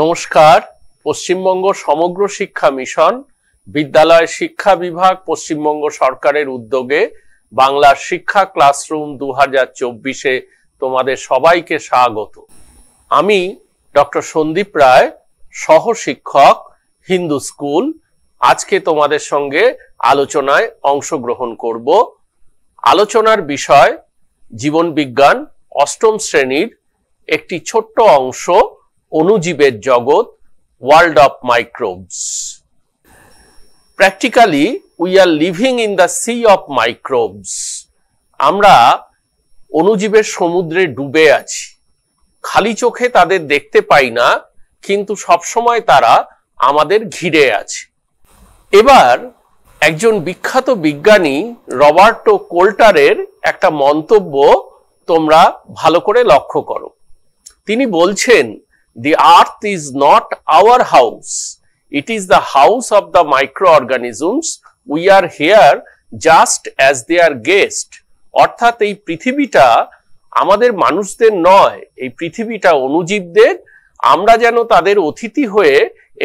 নমস্কার পশ্চিমবঙ্গ সমগ্র শিক্ষা মিশন বিদ্যালয় শিক্ষা বিভাগ পশ্চিমবঙ্গ সরকারের উদ্যোগে বাংলা শিক্ষা ক্লাসরুম দু হাজার চব্বিশে তোমাদের সবাইকে স্বাগত আমি ডক্টর সন্দীপ রায় সহ শিক্ষক হিন্দু স্কুল আজকে তোমাদের সঙ্গে আলোচনায় অংশগ্রহণ করব আলোচনার বিষয় জীবন বিজ্ঞান অষ্টম শ্রেণীর একটি ছোট্ট অংশ অনুজীবের জগৎ world of microbes practically we are living in the sea of microbes আমরা অনুজীবের সমুদ্রে ডুবে আছি খালি চোখে তাদের দেখতে পাই না কিন্তু সবসময় তারা আমাদের ঘিরে আছে এবার একজন বিখ্যাত বিজ্ঞানী রবার্টো কোল্টারের একটা মন্তব্য তোমরা ভালো করে লক্ষ্য করো তিনি বলছেন the earth is not our house. It is the house of the microorganisms. We are here just as they are guest. অর্থাৎ এই পৃথিবীটা আমাদের মানুষদের নয় এই পৃথিবীটা অনুজীবদের আমরা যেন তাদের অতিথি হয়ে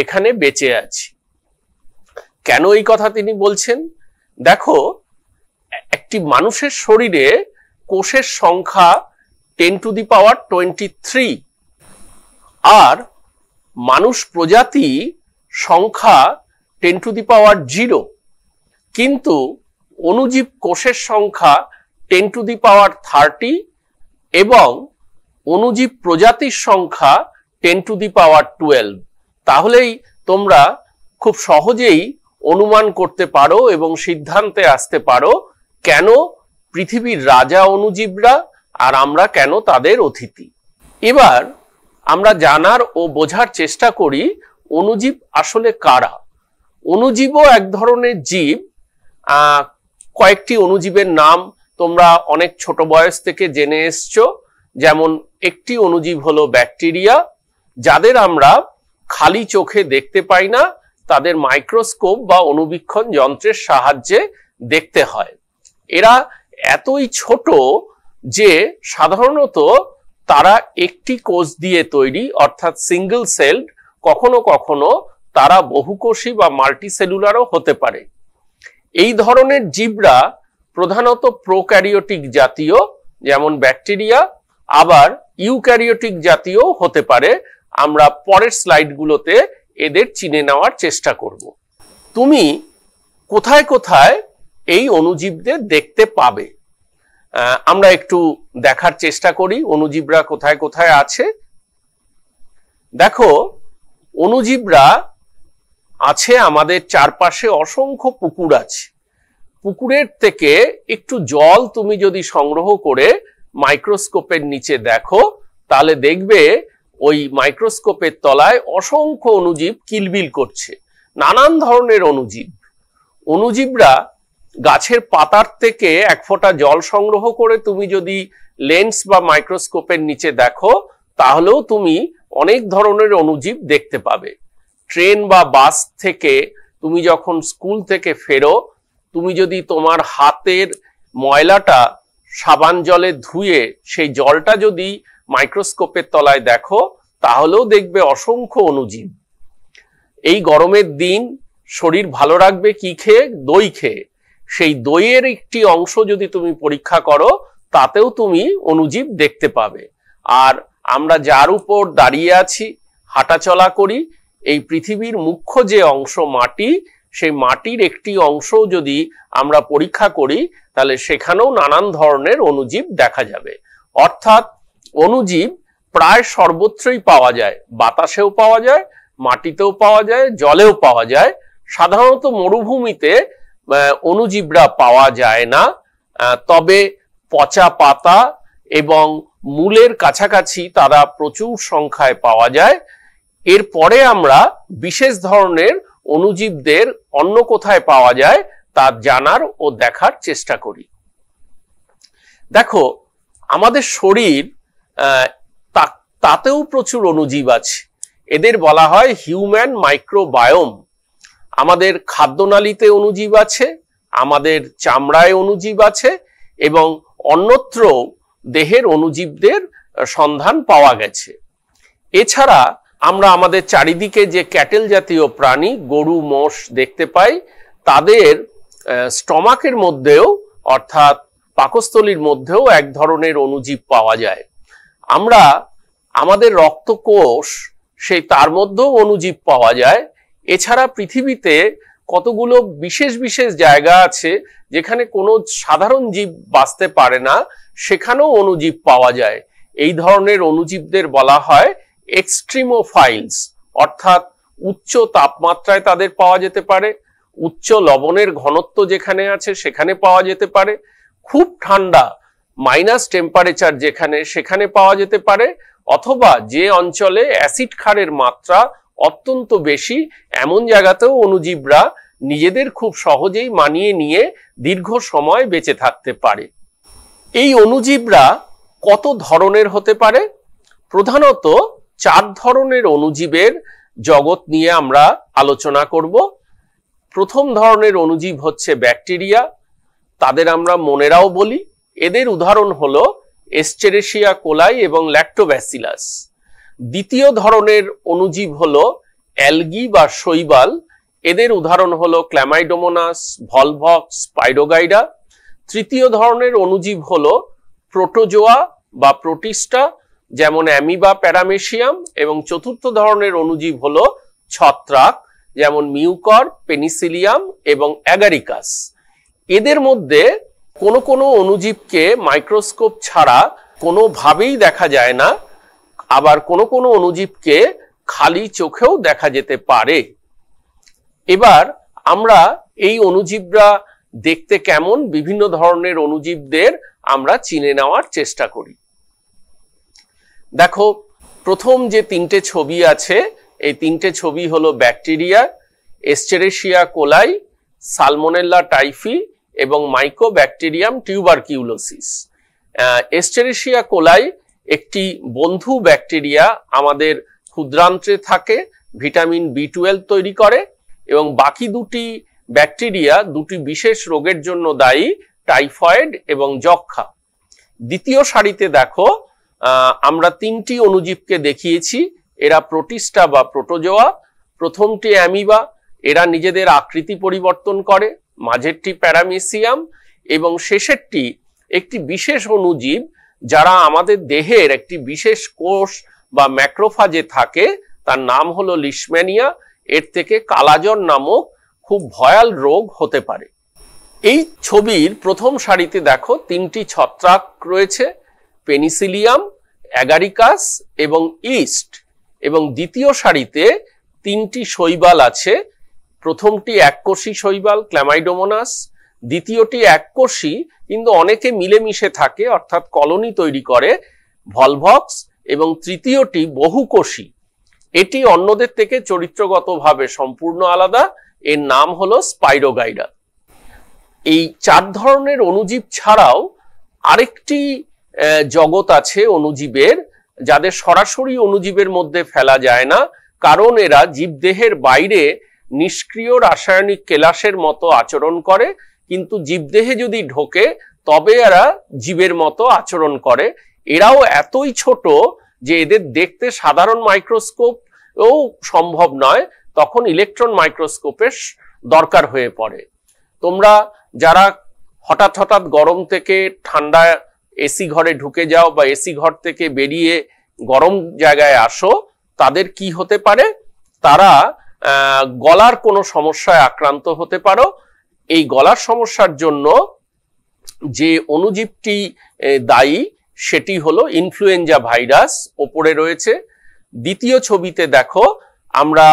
এখানে বেঁচে আছি কেন এই কথা তিনি বলছেন দেখো একটি মানুষের শরীরে কোষের সংখ্যা ten to the power twenty three আর মানুষ প্রজাতি সংখ্যা ten to the power zero কিন্তু অনুজীব কোষের সংখ্যা ten to the power thirty এবং অনুজীব প্রজাতির সংখ্যা ten to the power twelve তাহলেই তোমরা খুব সহজেই অনুমান করতে পারো এবং সিদ্ধান্তে আসতে পারো কেন পৃথিবীর রাজা অনুজীবরা আর আমরা কেন তাদের অতিথি এবার আমরা জানার ও বোঝার চেষ্টা করি অনুজীব আসলে কারা অনুজীবও এক ধরনের জীব কয়েকটি অনুজীবের নাম তোমরা অনেক ছোট বয়স থেকে জেনে এসছো যেমন একটি অনুজীব হলো ব্যাকটেরিয়া যাদের আমরা খালি চোখে দেখতে পাই না তাদের মাইক্রোস্কোপ বা অনুবীক্ষণ যন্ত্রের সাহায্যে দেখতে হয় এরা এতই ছোট যে সাধারণত তারা একটি কোষ দিয়ে তৈরি অর্থাৎ সিঙ্গেল সেলড কখনো কখনো তারা বহুকোষী বা মাল্টিসেলুলারও হতে পারে এই ধরনের জীবরা প্রধানত প্রোক্যারিওটিক জাতীয় যেমন ব্যাকটেরিয়া আবার ইউক্যারিওটিক জাতীয় হতে পারে আমরা পরের স্লাইডগুলোতে এদের চিনে নেওয়ার চেষ্টা করব তুমি কোথায় কোথায় এই অণুজীবদের দেখতে পাবে আমরা একটু দেখার চেষ্টা করি অনুজীবরা কোথায় কোথায় আছে দেখো অনুজীবরা আছে আমাদের চারপাশে অসংখ্য পুকুর আছে পুকুরের থেকে একটু জল তুমি যদি সংগ্রহ করে মাইক্রোস্কোপের নিচে দেখো তাহলে দেখবে ওই মাইক্রোস্কোপের তলায় অসংখ্য অনুজীব কিলবিল করছে নানান ধরনের অনুজীব অনুজীবরা গাছের পাতার থেকে এক ফোঁটা জল সংগ্রহ করে তুমি যদি লেন্স বা মাইক্রোস্কোপের নিচে দেখো তাহলেও তুমি অনেক ধরনের অনুজীব দেখতে পাবে ট্রেন বা বাস থেকে তুমি যখন স্কুল থেকে ফেরো তুমি যদি তোমার হাতের ময়লাটা সাবান জলে ধুয়ে সেই জলটা যদি মাইক্রোস্কোপের তলায় দেখো তাহলেও দেখবে অসংখ্য অনুজীব এই গরমের দিন শরীর ভালো রাখবে কি খেয়ে দই খেয়ে সেই দইয়ের একটি অংশ যদি তুমি পরীক্ষা করো তাতেও তুমি অনুজীব দেখতে পাবে আর আমরা যার উপর দাঁড়িয়ে আছি হাঁটাচলা করি এই পৃথিবীর মুখ্য যে অংশ মাটি সেই মাটির একটি অংশ যদি আমরা পরীক্ষা করি তাহলে সেখানেও নানান ধরনের অনুজীব দেখা যাবে অর্থাৎ অনুজীব প্রায় সর্বত্রই পাওয়া যায় বাতাসেও পাওয়া যায় মাটিতেও পাওয়া যায় জলেও পাওয়া যায় সাধারণত মরুভূমিতে অনুজীবরা পাওয়া যায় না তবে পচা পাতা এবং মূলের কাছাকাছি তারা প্রচুর সংখ্যায় পাওয়া যায় এরপরে আমরা বিশেষ ধরনের অনুজীবদের অন্য কোথায় পাওয়া যায় তা জানার ও দেখার চেষ্টা করি দেখো আমাদের শরীর তাতেও প্রচুর অনুজীব আছে এদের বলা হয় হিউম্যান মাইক্রোবায়োম আমাদের খাদ্যনালীতে অনুজীব আছে আমাদের চামড়ায় অনুজীব আছে এবং অন্যত্র দেহের অনুজীবদের সন্ধান পাওয়া গেছে এছাড়া আমরা আমাদের চারিদিকে যে ক্যাটেল জাতীয় প্রাণী গরু মোষ দেখতে পাই তাদের স্টমাকের মধ্যেও অর্থাৎ পাকস্থলীর মধ্যেও এক ধরনের অনুজীব পাওয়া যায় আমরা আমাদের রক্তকোষ সেই তার মধ্যেও অনুজীব পাওয়া যায় এছাড়া পৃথিবীতে কতগুলো বিশেষ বিশেষ জায়গা আছে যেখানে কোনো সাধারণ জীব বাঁচতে পারে না সেখানেও অনুজীব পাওয়া যায় এই ধরনের অনুজীবদের বলা হয় এক্সট্রিমোফাইলস অর্থাৎ উচ্চ তাপমাত্রায় তাদের পাওয়া যেতে পারে উচ্চ লবণের ঘনত্ব যেখানে আছে সেখানে পাওয়া যেতে পারে খুব ঠান্ডা মাইনাস টেম্পারেচার যেখানে সেখানে পাওয়া যেতে পারে অথবা যে অঞ্চলে অ্যাসিড খারের মাত্রা অত্যন্ত বেশি এমন জায়গাতেও অনুজীবরা নিজেদের খুব সহজেই মানিয়ে নিয়ে দীর্ঘ সময় বেঁচে থাকতে পারে এই অনুজীবরা কত ধরনের হতে পারে প্রধানত চার ধরনের অনুজীবের জগৎ নিয়ে আমরা আলোচনা করব প্রথম ধরনের অনুজীব হচ্ছে ব্যাকটেরিয়া তাদের আমরা মনেরাও বলি এদের উদাহরণ হলো এস্টেরেশিয়া কোলাই এবং ল্যাক্টোব্যাসিলাস দ্বিতীয় ধরনের অনুজীব হলো অ্যালগি বা শৈবাল এদের উদাহরণ হলো ক্ল্যামাইডোমোনাস ভলভক্স পাইরোগাইডা তৃতীয় ধরনের অনুজীব হলো প্রোটোজোয়া বা প্রোটিস্টা যেমন অ্যামিবা প্যারামেশিয়াম এবং চতুর্থ ধরনের অনুজীব হলো ছত্রাক যেমন মিউকর পেনিসিলিয়াম এবং অ্যাগারিকাস এদের মধ্যে কোনো কোনো অনুজীবকে মাইক্রোস্কোপ ছাড়া কোনোভাবেই দেখা যায় না আবার কোনো কোনো অনুজীবকে খালি চোখেও দেখা যেতে পারে এবার আমরা এই অনুজীবরা দেখতে কেমন বিভিন্ন ধরনের অনুজীবদের আমরা চিনে নেওয়ার চেষ্টা করি দেখো প্রথম যে তিনটে ছবি আছে এই তিনটে ছবি হলো bacteria Escherichia coli Salmonella typhi এবং টিউবার টিউবারকিউলোসিস এস্টেরেশিয়া কোলাই একটি বন্ধু ব্যাকটেরিয়া আমাদের ক্ষুদ্রান্ত্রে থাকে ভিটামিন বি টুয়েলভ তৈরি করে এবং বাকি দুটি ব্যাকটেরিয়া দুটি বিশেষ রোগের জন্য দায়ী টাইফয়েড এবং যক্ষা দ্বিতীয় সারিতে দেখো আমরা তিনটি অনুজীবকে দেখিয়েছি এরা প্রোটিস্টা বা প্রোটোজোয়া প্রথমটি অ্যামিবা এরা নিজেদের আকৃতি পরিবর্তন করে মাঝেরটি প্যারামিসিয়াম এবং শেষেরটি একটি বিশেষ অনুজীব যারা আমাদের দেহের একটি বিশেষ কোষ বা ম্যাক্রোফাজে থাকে তার নাম হলো লিসম্যানিয়া এর থেকে কালাজন নামক খুব ভয়াল রোগ হতে পারে এই ছবির প্রথম সারিতে দেখো তিনটি ছত্রাক রয়েছে পেনিসিলিয়াম অ্যাগারিকাস এবং ইস্ট এবং দ্বিতীয় সারিতে তিনটি শৈবাল আছে প্রথমটি এককোষী শৈবাল ক্ল্যামাইডোমোনাস দ্বিতীয়টি এককোষী কিন্তু অনেকে মিলেমিশে থাকে অর্থাৎ কলোনি তৈরি করে ভলভক্স এবং তৃতীয়টি বহুকোষী এটি অন্যদের থেকে চরিত্রগতভাবে সম্পূর্ণ আলাদা এর নাম হলো স্পাইরোগাইডা এই চার ধরনের অনুজীব ছাড়াও আরেকটি জগৎ আছে অনুজীবের যাদের সরাসরি অনুজীবের মধ্যে ফেলা যায় না কারণ এরা জীবদেহের বাইরে নিষ্ক্রিয় রাসায়নিক কেলাসের মতো আচরণ করে কিন্তু জীবদেহে যদি ঢোকে তবে এরা জীবের মতো আচরণ করে এরাও এতই ছোট যে এদের দেখতে সাধারণ মাইক্রোস্কোপ ও সম্ভব নয় তখন ইলেকট্রন মাইক্রোস্কোপের দরকার হয়ে পড়ে তোমরা যারা হঠাৎ হঠাৎ গরম থেকে ঠান্ডা এসি ঘরে ঢুকে যাও বা এসি ঘর থেকে বেরিয়ে গরম জায়গায় আসো তাদের কি হতে পারে তারা গলার কোনো সমস্যায় আক্রান্ত হতে পারো এই গলার সমস্যার জন্য যে অনুজীবটি দায়ী সেটি হলো ইনফ্লুয়েঞ্জা ভাইরাস ওপরে রয়েছে দ্বিতীয় ছবিতে দেখো আমরা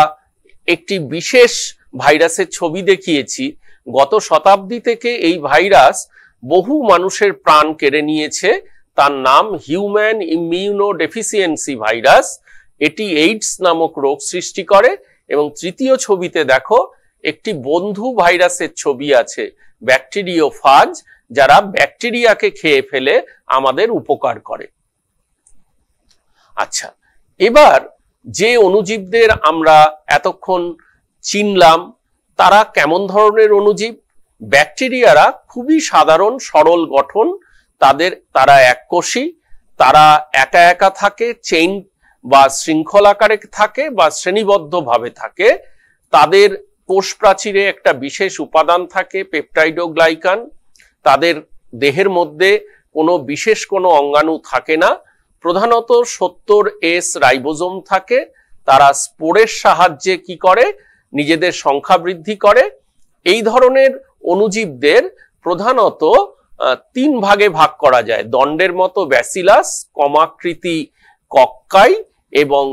একটি বিশেষ ভাইরাসের ছবি দেখিয়েছি গত শতাব্দী থেকে এই ভাইরাস বহু মানুষের প্রাণ কেড়ে নিয়েছে তার নাম হিউম্যান ইমিউনো ডেফিসিয়েন্সি ভাইরাস এটি এইডস নামক রোগ সৃষ্টি করে এবং তৃতীয় ছবিতে দেখো একটি বন্ধু ভাইরাসের ছবি আছে ফাজ যারা ব্যাকটেরিয়াকে খেয়ে ফেলে আমাদের উপকার করে আচ্ছা এবার যে অনুজীবদের আমরা এতক্ষণ চিনলাম তারা কেমন ধরনের অনুজীব ব্যাকটেরিয়ারা খুবই সাধারণ সরল গঠন তাদের তারা এককোষী তারা একা একা থাকে চেইন বা শৃঙ্খলাকারে থাকে বা শ্রেণীবদ্ধভাবে থাকে তাদের কোষ প্রাচীরে একটা বিশেষ উপাদান থাকে পেপটাইডোগ্লাইকান তাদের দেহের মধ্যে কোনো বিশেষ কোনো অঙ্গাণু থাকে না প্রধানত সত্তর এস রাইবোজোম থাকে তারা স্পোরের সাহায্যে কি করে নিজেদের সংখ্যা বৃদ্ধি করে এই ধরনের অনুজীবদের প্রধানত তিন ভাগে ভাগ করা যায় দণ্ডের মতো ব্যাসিলাস কমাকৃতি কক্কাই এবং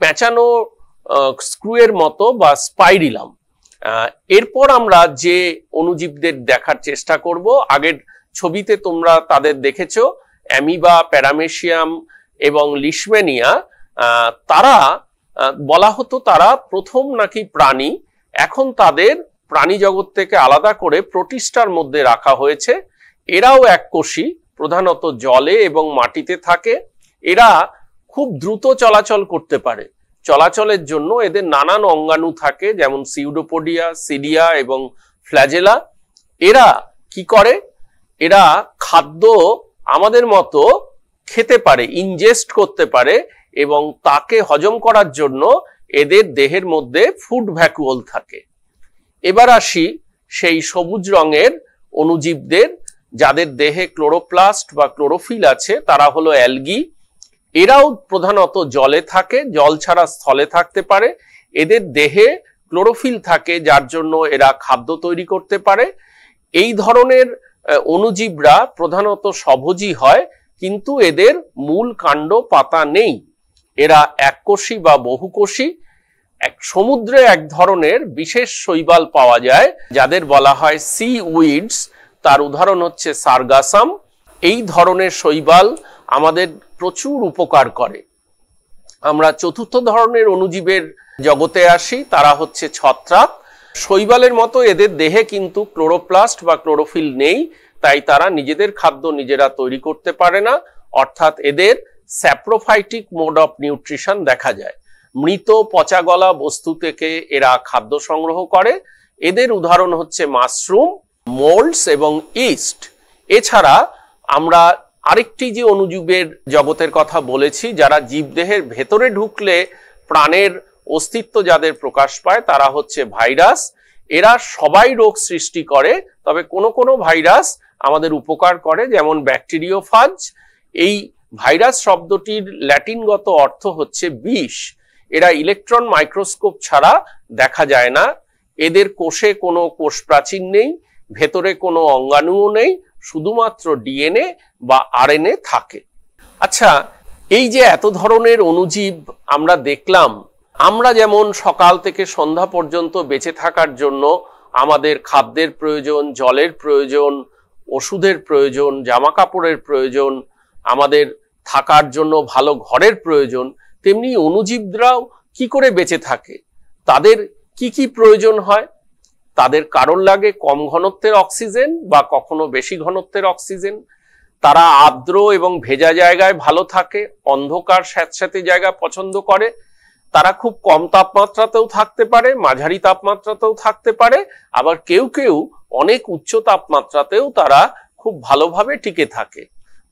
প্যাঁচানো স্ক্রুয়ের মতো বা স্পাইরিলাম এরপর আমরা যে অনুজীবদের দেখার চেষ্টা করব আগের ছবিতে তোমরা তাদের দেখেছো অ্যামিবা প্যারামেশিয়াম এবং লিসমেনিয়া তারা বলা হতো তারা প্রথম নাকি প্রাণী এখন তাদের প্রাণী জগৎ থেকে আলাদা করে প্রতিষ্ঠার মধ্যে রাখা হয়েছে এরাও এক কোষি প্রধানত জলে এবং মাটিতে থাকে এরা খুব দ্রুত চলাচল করতে পারে চলাচলের জন্য এদের নানান অঙ্গাণু থাকে যেমন সিউডোপোডিয়া সিডিয়া এবং ফ্ল্যাজেলা এরা কি করে এরা খাদ্য আমাদের মতো খেতে পারে ইনজেস্ট করতে পারে এবং তাকে হজম করার জন্য এদের দেহের মধ্যে ফুড ভ্যাকুয়াল থাকে এবার আসি সেই সবুজ রঙের অনুজীবদের যাদের দেহে ক্লোরোপ্লাস্ট বা ক্লোরোফিল আছে তারা হলো অ্যালগি এরাও প্রধানত জলে থাকে জল ছাড়া স্থলে থাকতে পারে এদের দেহে ক্লোরোফিল থাকে যার জন্য এরা খাদ্য তৈরি করতে পারে এই ধরনের অণুজীবরা প্রধানত সভোজী হয় কিন্তু এদের মূল কাণ্ড পাতা নেই এরা এককোষী বা বহুকোষী এক সমুদ্রে এক ধরনের বিশেষ শৈবাল পাওয়া যায় যাদের বলা হয় সি উইডস তার উদাহরণ হচ্ছে সার্গাসাম এই ধরনের শৈবাল আমাদের প্রচুর উপকার করে আমরা চতুর্থ ধরনের অনুজীবের জগতে আসি তারা হচ্ছে ছত্রাক শৈবালের মতো এদের দেহে কিন্তু ক্লোরোপ্লাস্ট বা ক্লোরোফিল নেই তাই তারা নিজেদের খাদ্য নিজেরা তৈরি করতে পারে না অর্থাৎ এদের স্যাপ্রোফাইটিক মোড অফ নিউট্রিশন দেখা যায় মৃত পচা গলা বস্তু থেকে এরা খাদ্য সংগ্রহ করে এদের উদাহরণ হচ্ছে মাশরুম মোল্ডস এবং ইস্ট এছাড়া আমরা আরেকটি যে অনুজীবের জগতের কথা বলেছি যারা জীবদেহের ভেতরে ঢুকলে প্রাণের অস্তিত্ব যাদের প্রকাশ পায় তারা হচ্ছে ভাইরাস এরা সবাই রোগ সৃষ্টি করে তবে কোনো কোনো ভাইরাস আমাদের উপকার করে যেমন ফাজ এই ভাইরাস শব্দটির ল্যাটিনগত অর্থ হচ্ছে বিষ এরা ইলেকট্রন মাইক্রোস্কোপ ছাড়া দেখা যায় না এদের কোষে কোনো কোষ প্রাচীন নেই ভেতরে কোনো অঙ্গাণুও নেই শুধুমাত্র ডিএনএ বা আরএনএ থাকে আচ্ছা এই যে এত ধরনের অনুজীব আমরা দেখলাম আমরা যেমন সকাল থেকে সন্ধ্যা পর্যন্ত বেঁচে থাকার জন্য আমাদের খাদ্যের প্রয়োজন জলের প্রয়োজন ওষুধের প্রয়োজন জামা কাপড়ের প্রয়োজন আমাদের থাকার জন্য ভালো ঘরের প্রয়োজন তেমনি অনুজীবরাও কি করে বেঁচে থাকে তাদের কি কি প্রয়োজন হয় তাদের কারণ লাগে কম ঘনত্বের অক্সিজেন বা কখনো বেশি ঘনত্বের অক্সিজেন তারা আর্দ্র এবং ভেজা জায়গায় ভালো থাকে অন্ধকার স্যাঁতস্যাঁতে জায়গা পছন্দ করে তারা খুব কম তাপমাত্রাতেও থাকতে পারে মাঝারি তাপমাত্রাতেও থাকতে পারে আবার কেউ কেউ অনেক উচ্চ তাপমাত্রাতেও তারা খুব ভালোভাবে টিকে থাকে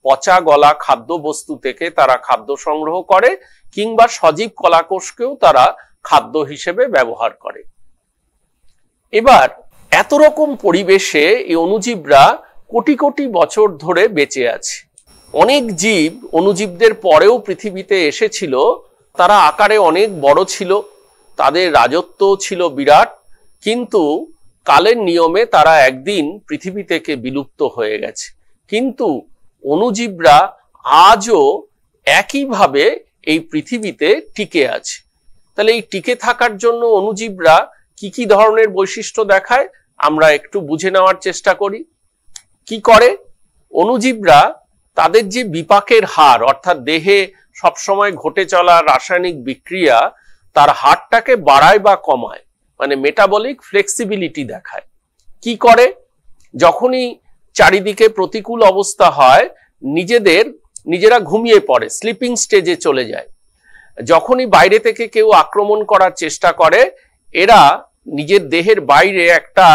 পচা গলা খাদ্য বস্তু থেকে তারা খাদ্য সংগ্রহ করে কিংবা সজীব কলাকোষকেও তারা খাদ্য হিসেবে ব্যবহার করে এবার এত রকম পরিবেশে এই অণুজীবরা কোটি কোটি বছর ধরে বেঁচে আছে অনেক জীব অণুজীবদের পরেও পৃথিবীতে এসেছিল তারা আকারে অনেক বড় ছিল তাদের রাজত্ব ছিল বিরাট কিন্তু কালের নিয়মে তারা একদিন পৃথিবী থেকে বিলুপ্ত হয়ে গেছে কিন্তু অণুজীবরা আজও একইভাবে এই পৃথিবীতে টিকে আছে তাহলে এই টিকে থাকার জন্য অণুজীবরা কি কি ধরনের বৈশিষ্ট্য দেখায় আমরা একটু বুঝে নেওয়ার চেষ্টা করি কি করে অনুজীবরা তাদের যে বিপাকের হার অর্থাৎ দেহে সবসময় ঘটে চলা রাসায়নিক বিক্রিয়া তার হারটাকে বাড়ায় বা কমায় মানে মেটাবলিক ফ্লেক্সিবিলিটি দেখায় কি করে যখনই চারিদিকে প্রতিকূল অবস্থা হয় নিজেদের নিজেরা ঘুমিয়ে পড়ে স্লিপিং স্টেজে চলে যায় যখনই বাইরে থেকে কেউ আক্রমণ করার চেষ্টা করে এরা নিজের দেহের বাইরে একটা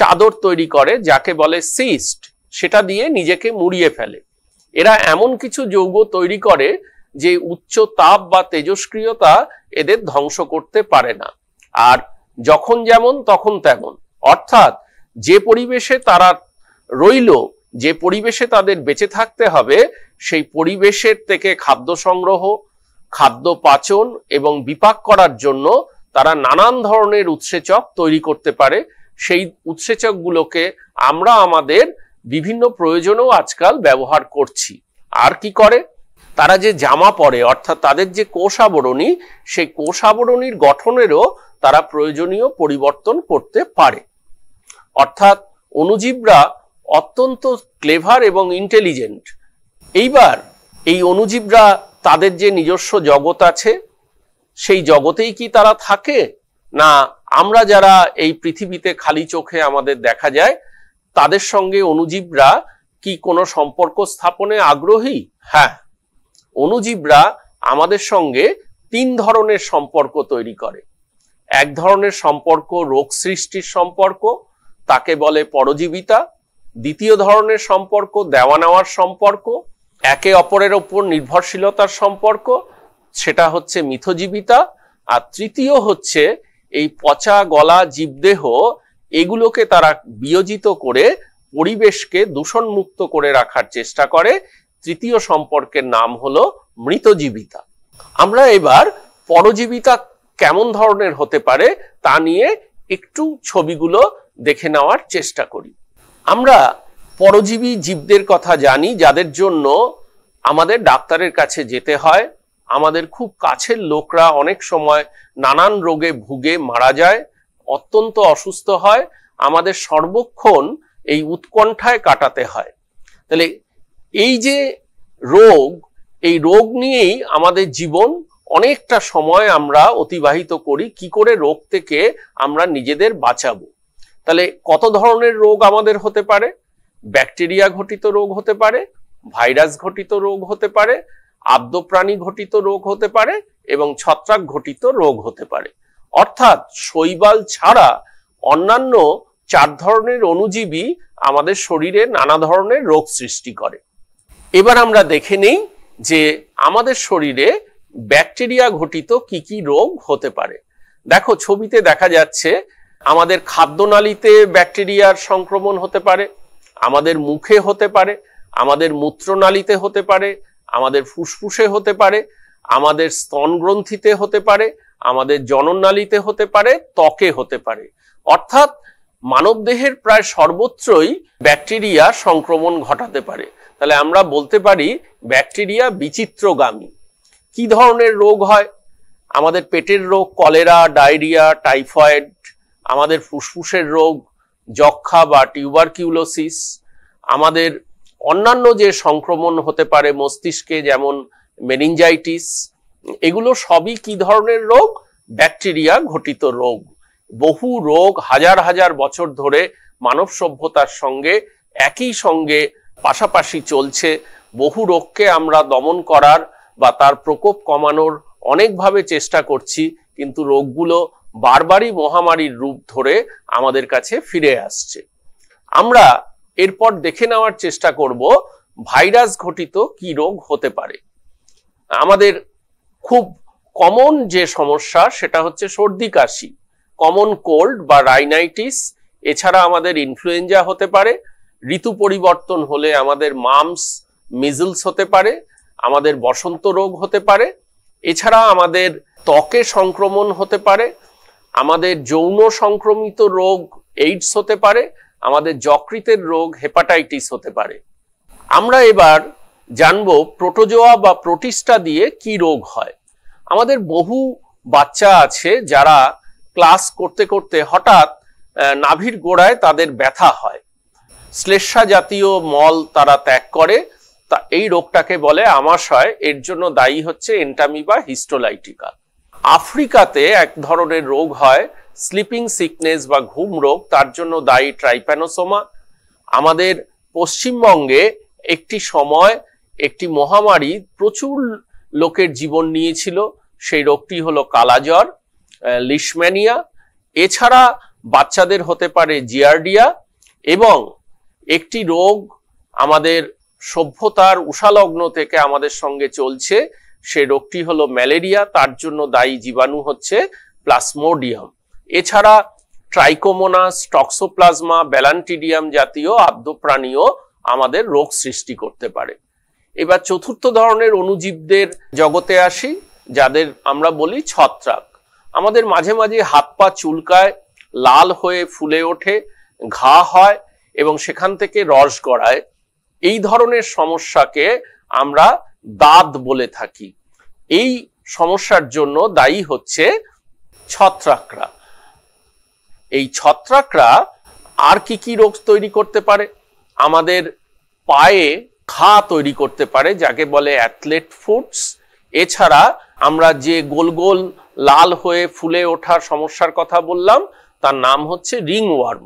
চাদর তৈরি করে যাকে বলে সিস্ট সেটা দিয়ে নিজেকে মুড়িয়ে ফেলে এরা এমন কিছু যৌগ তৈরি করে যে উচ্চ তাপ বা তেজস্ক্রিয়তা এদের ধ্বংস করতে পারে না আর যখন যেমন তখন তেমন অর্থাৎ যে পরিবেশে তারা রইল যে পরিবেশে তাদের বেঁচে থাকতে হবে সেই পরিবেশের থেকে খাদ্য সংগ্রহ খাদ্য পাচন এবং বিপাক করার জন্য তারা নানান ধরনের উৎসেচক তৈরি করতে পারে সেই উৎসেচকগুলোকে আমরা আমাদের বিভিন্ন প্রয়োজনেও আজকাল ব্যবহার করছি আর কি করে তারা যে জামা পরে অর্থাৎ তাদের যে কোষাবরণী সেই কোষাবরণীর গঠনেরও তারা প্রয়োজনীয় পরিবর্তন করতে পারে অর্থাৎ অনুজীবরা অত্যন্ত ক্লেভার এবং ইন্টেলিজেন্ট এইবার এই অনুজীবরা তাদের যে নিজস্ব জগৎ আছে সেই জগতেই কি তারা থাকে না আমরা যারা এই পৃথিবীতে খালি চোখে আমাদের দেখা যায় তাদের সঙ্গে অনুজীবরা কি কোনো সম্পর্ক স্থাপনে আগ্রহী হ্যাঁ অনুজীবরা আমাদের সঙ্গে তিন ধরনের সম্পর্ক তৈরি করে এক ধরনের সম্পর্ক রোগ সৃষ্টির সম্পর্ক তাকে বলে পরজীবিতা দ্বিতীয় ধরনের সম্পর্ক দেওয়া নেওয়ার সম্পর্ক একে অপরের ওপর নির্ভরশীলতার সম্পর্ক সেটা হচ্ছে মিথজীবিতা আর তৃতীয় হচ্ছে এই পচা গলা জীবদেহ এগুলোকে তারা বিয়োজিত করে পরিবেশকে দূষণমুক্ত করে রাখার চেষ্টা করে তৃতীয় সম্পর্কের নাম হলো মৃতজীবিতা আমরা এবার পরজীবিতা কেমন ধরনের হতে পারে তা নিয়ে একটু ছবিগুলো দেখে নেওয়ার চেষ্টা করি আমরা পরজীবী জীবদের কথা জানি যাদের জন্য আমাদের ডাক্তারের কাছে যেতে হয় আমাদের খুব কাছের লোকরা অনেক সময় নানান রোগে ভুগে মারা যায় অত্যন্ত অসুস্থ হয় আমাদের সর্বক্ষণ এই উৎকণ্ঠায় কাটাতে হয় তাহলে এই যে রোগ এই রোগ নিয়েই আমাদের জীবন অনেকটা সময় আমরা অতিবাহিত করি কি করে রোগ থেকে আমরা নিজেদের বাঁচাবো তাহলে কত ধরনের রোগ আমাদের হতে পারে ব্যাকটেরিয়া ঘটিত রোগ হতে পারে ভাইরাস ঘটিত রোগ হতে পারে আদ্যপ্রাণী ঘটিত রোগ হতে পারে এবং ছত্রাক ঘটিত রোগ হতে পারে অর্থাৎ শৈবাল ছাড়া অন্যান্য চার ধরনের অনুজীবী আমাদের শরীরে নানা ধরনের রোগ সৃষ্টি করে এবার আমরা দেখে নেই যে আমাদের শরীরে ব্যাকটেরিয়া ঘটিত কি কি রোগ হতে পারে দেখো ছবিতে দেখা যাচ্ছে আমাদের খাদ্যনালীতে ব্যাকটেরিয়ার সংক্রমণ হতে পারে আমাদের মুখে হতে পারে আমাদের মূত্রনালীতে হতে পারে আমাদের ফুসফুসে হতে পারে আমাদের স্তনগ্রন্থিতে হতে পারে আমাদের জননালীতে হতে পারে ত্বকে হতে পারে অর্থাৎ মানবদেহের প্রায় সর্বত্রই ব্যাকটেরিয়া সংক্রমণ ঘটাতে পারে তাহলে আমরা বলতে পারি ব্যাকটেরিয়া বিচিত্রগামী কি ধরনের রোগ হয় আমাদের পেটের রোগ কলেরা ডায়রিয়া টাইফয়েড আমাদের ফুসফুসের রোগ যক্ষা বা টিউবারকিউলোসিস আমাদের অন্যান্য যে সংক্রমণ হতে পারে মস্তিষ্কে যেমন মেনিনজাইটিস এগুলো সবই কি ধরনের রোগ ব্যাকটেরিয়া ঘটিত রোগ বহু রোগ হাজার হাজার বছর ধরে মানব সভ্যতার সঙ্গে একই সঙ্গে পাশাপাশি চলছে বহু রোগকে আমরা দমন করার বা তার প্রকোপ কমানোর অনেকভাবে চেষ্টা করছি কিন্তু রোগগুলো বারবারই মহামারীর রূপ ধরে আমাদের কাছে ফিরে আসছে আমরা এরপর দেখে নেওয়ার চেষ্টা করব ভাইরাস ঘটিত কি রোগ হতে পারে আমাদের খুব কমন যে সমস্যা সেটা হচ্ছে সর্দি কাশি কমন কোল্ড বা রাইনাইটিস এছাড়া আমাদের ইনফ্লুয়েঞ্জা হতে পারে ঋতু পরিবর্তন হলে আমাদের মামস মিজলস হতে পারে আমাদের বসন্ত রোগ হতে পারে এছাড়া আমাদের ত্বকে সংক্রমণ হতে পারে আমাদের যৌন সংক্রমিত রোগ এইডস হতে পারে আমাদের যকৃতের রোগ হেপাটাইটিস হতে পারে আমরা এবার জানব প্রোটোজোয়া বা প্রোটিস্টা দিয়ে কি রোগ হয় আমাদের বহু বাচ্চা আছে যারা ক্লাস করতে করতে হঠাৎ নাভির গোড়ায় তাদের ব্যথা হয় শ্লেষ্মা জাতীয় মল তারা ত্যাগ করে তা এই রোগটাকে বলে আমাশয় এর জন্য দায়ী হচ্ছে এন্টামি বা হিস্টোলাইটিকা আফ্রিকাতে এক ধরনের রোগ হয় স্লিপিং সিকনেস বা ঘুম রোগ তার জন্য দায়ী ট্রাইপ্যানোসোমা আমাদের পশ্চিমবঙ্গে একটি সময় একটি মহামারী প্রচুর লোকের জীবন নিয়েছিল সেই রোগটি হলো কালাজ্বর লিসম্যানিয়া এছাড়া বাচ্চাদের হতে পারে জিয়ার্ডিয়া এবং একটি রোগ আমাদের সভ্যতার উষালগ্ন থেকে আমাদের সঙ্গে চলছে সে রোগটি হলো ম্যালেরিয়া তার জন্য দায়ী জীবাণু হচ্ছে প্লাসমোডিয়াম এছাড়া ট্রাইকোমোনাস টক্সোপ্লাজমা ব্যালান্টিডিয়াম জাতীয় প্রাণীও আমাদের রোগ সৃষ্টি করতে পারে এবার চতুর্থ ধরনের অনুজীবদের জগতে আসি যাদের আমরা বলি ছত্রাক আমাদের মাঝে মাঝে হাত পা চুলকায় লাল হয়ে ফুলে ওঠে ঘা হয় এবং সেখান থেকে রস গড়ায় এই ধরনের সমস্যাকে আমরা দাঁত বলে থাকি এই সমস্যার জন্য দায়ী হচ্ছে ছত্রাকরা এই ছত্রাকরা আর কি কি রোগ তৈরি করতে পারে আমাদের পায়ে খা তৈরি করতে পারে যাকে বলে অ্যাথলেট ফুডস এছাড়া আমরা যে গোল গোল লাল হয়ে ফুলে ওঠার সমস্যার কথা বললাম তার নাম হচ্ছে রিং ওয়ার্ম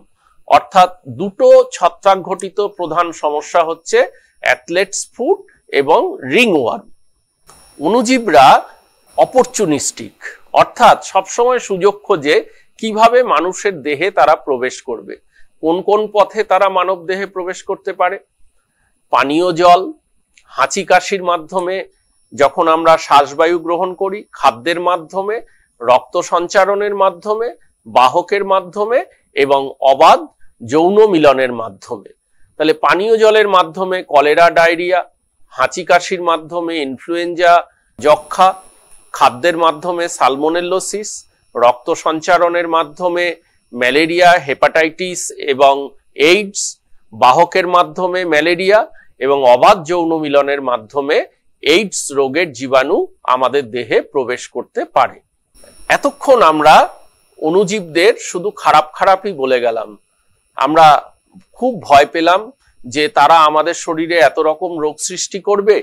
অর্থাৎ দুটো ছত্রাক ঘটিত প্রধান সমস্যা হচ্ছে অ্যাথলেটস ফুড এবং রিং ওয়ার্ম অনুজীবরা অপরচুনিস্টিক অর্থাৎ সবসময় সুযোগ খোঁজে কিভাবে মানুষের দেহে তারা প্রবেশ করবে কোন কোন পথে তারা মানব দেহে প্রবেশ করতে পারে পানীয় জল হাঁচি কাশির মাধ্যমে যখন আমরা শ্বাসবায়ু গ্রহণ করি খাদ্যের মাধ্যমে রক্ত সঞ্চারণের মাধ্যমে বাহকের মাধ্যমে এবং অবাধ যৌন মিলনের মাধ্যমে তাহলে পানীয় জলের মাধ্যমে কলেরা ডায়রিয়া হাঁচি কাশির মাধ্যমে ইনফ্লুয়েঞ্জা যক্ষা খাদ্যের মাধ্যমে সালমোনেলোসিস রক্ত সঞ্চারণের মাধ্যমে ম্যালেরিয়া হেপাটাইটিস এবং এইডস বাহকের মাধ্যমে ম্যালেরিয়া এবং অবাধ যৌন মিলনের মাধ্যমে এইডস রোগের জীবাণু আমাদের দেহে প্রবেশ করতে পারে এতক্ষণ আমরা অনুজীবদের শুধু খারাপ খারাপই বলে গেলাম আমরা খুব ভয় পেলাম যে তারা আমাদের শরীরে এত রকম রোগ সৃষ্টি করবে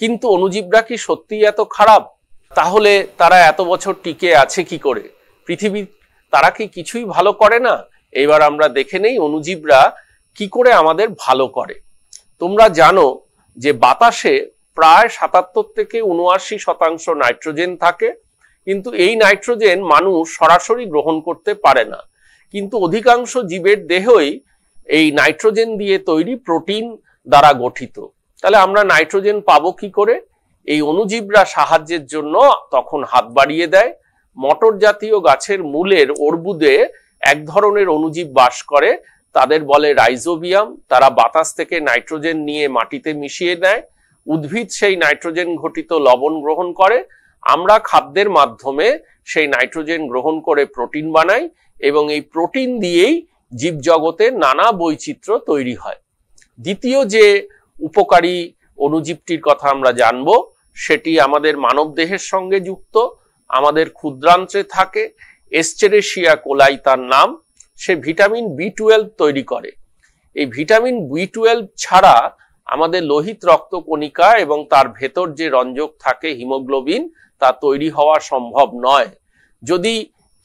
কিন্তু অনুজীবরা কি সত্যিই এত খারাপ তাহলে তারা এত বছর টিকে আছে কি করে পৃথিবী তারা কি কিছুই ভালো করে না এবার আমরা দেখে নেই অনুজীবরা কি করে আমাদের ভালো করে তোমরা জানো যে বাতাসে প্রায় সাতাত্তর থেকে উনআশি শতাংশ নাইট্রোজেন থাকে কিন্তু এই নাইট্রোজেন মানুষ সরাসরি গ্রহণ করতে পারে না কিন্তু অধিকাংশ জীবের দেহই এই নাইট্রোজেন দিয়ে তৈরি প্রোটিন দ্বারা গঠিত তাহলে আমরা নাইট্রোজেন পাবো কি করে এই অণুজীবরা সাহায্যের জন্য তখন হাত বাড়িয়ে দেয় মটর জাতীয় গাছের মূলের অর্বুদে এক ধরনের অণুজীব বাস করে তাদের বলে রাইজোবিয়াম তারা বাতাস থেকে নাইট্রোজেন নিয়ে মাটিতে মিশিয়ে নেয় উদ্ভিদ সেই নাইট্রোজেন ঘটিত লবণ গ্রহণ করে আমরা খাদ্যের মাধ্যমে সেই নাইট্রোজেন গ্রহণ করে প্রোটিন বানাই এবং এই প্রোটিন দিয়েই জীবজগতে নানা বৈচিত্র্য তৈরি হয় দ্বিতীয় যে উপকারী অণুজীবটির কথা আমরা জানব সেটি আমাদের মানব দেহের সঙ্গে যুক্ত আমাদের ক্ষুদ্রান্ত্রে থাকে এস্টেরেশিয়া কোলাই তার নাম সে ভিটামিন বি টুয়েলভ তৈরি করে এই ভিটামিন বি টুয়েলভ ছাড়া আমাদের লোহিত রক্ত কণিকা এবং তার ভেতর যে রঞ্জক থাকে হিমোগ্লোবিন তা তৈরি হওয়া সম্ভব নয় যদি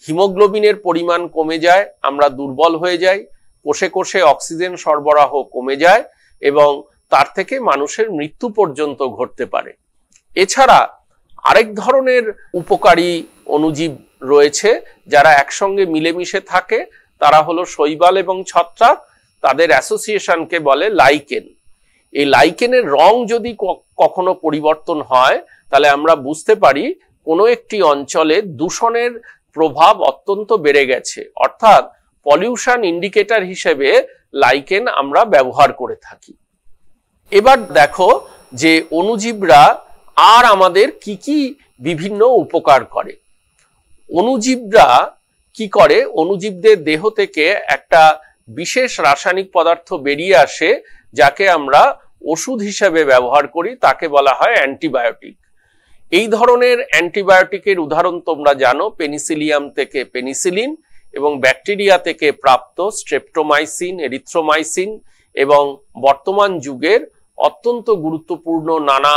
হিমোগ্লোবিনের পরিমাণ কমে যায় আমরা দুর্বল হয়ে যাই কোষে কোষে অক্সিজেন সরবরাহ কমে যায় এবং তার থেকে মানুষের মৃত্যু পর্যন্ত ঘটতে পারে এছাড়া আরেক ধরনের উপকারী অনুজীব রয়েছে যারা একসঙ্গে মিলেমিশে থাকে তারা হলো শৈবাল এবং ছত্রাক তাদের অ্যাসোসিয়েশনকে বলে লাইকেন এই লাইকেনের রং যদি কখনো পরিবর্তন হয় তাহলে আমরা বুঝতে পারি কোনো একটি অঞ্চলে দূষণের প্রভাব অত্যন্ত বেড়ে গেছে অর্থাৎ পলিউশন ইন্ডিকেটর হিসেবে লাইকেন আমরা ব্যবহার করে থাকি এবার দেখো যে অনুজীবরা আর আমাদের কি কি বিভিন্ন উপকার করে অনুজীবরা কি করে অনুজীবদের দেহ থেকে একটা বিশেষ রাসায়নিক পদার্থ বেরিয়ে আসে যাকে আমরা ওষুধ হিসেবে ব্যবহার করি তাকে বলা হয় অ্যান্টিবায়োটিক এই ধরনের অ্যান্টিবায়োটিকের উদাহরণ তোমরা জানো পেনিসিলিয়াম থেকে পেনিসিলিন এবং ব্যাকটেরিয়া থেকে প্রাপ্ত স্ট্রেপ্টোমাইসিন এরিথ্রোমাইসিন এবং বর্তমান যুগের অত্যন্ত গুরুত্বপূর্ণ নানা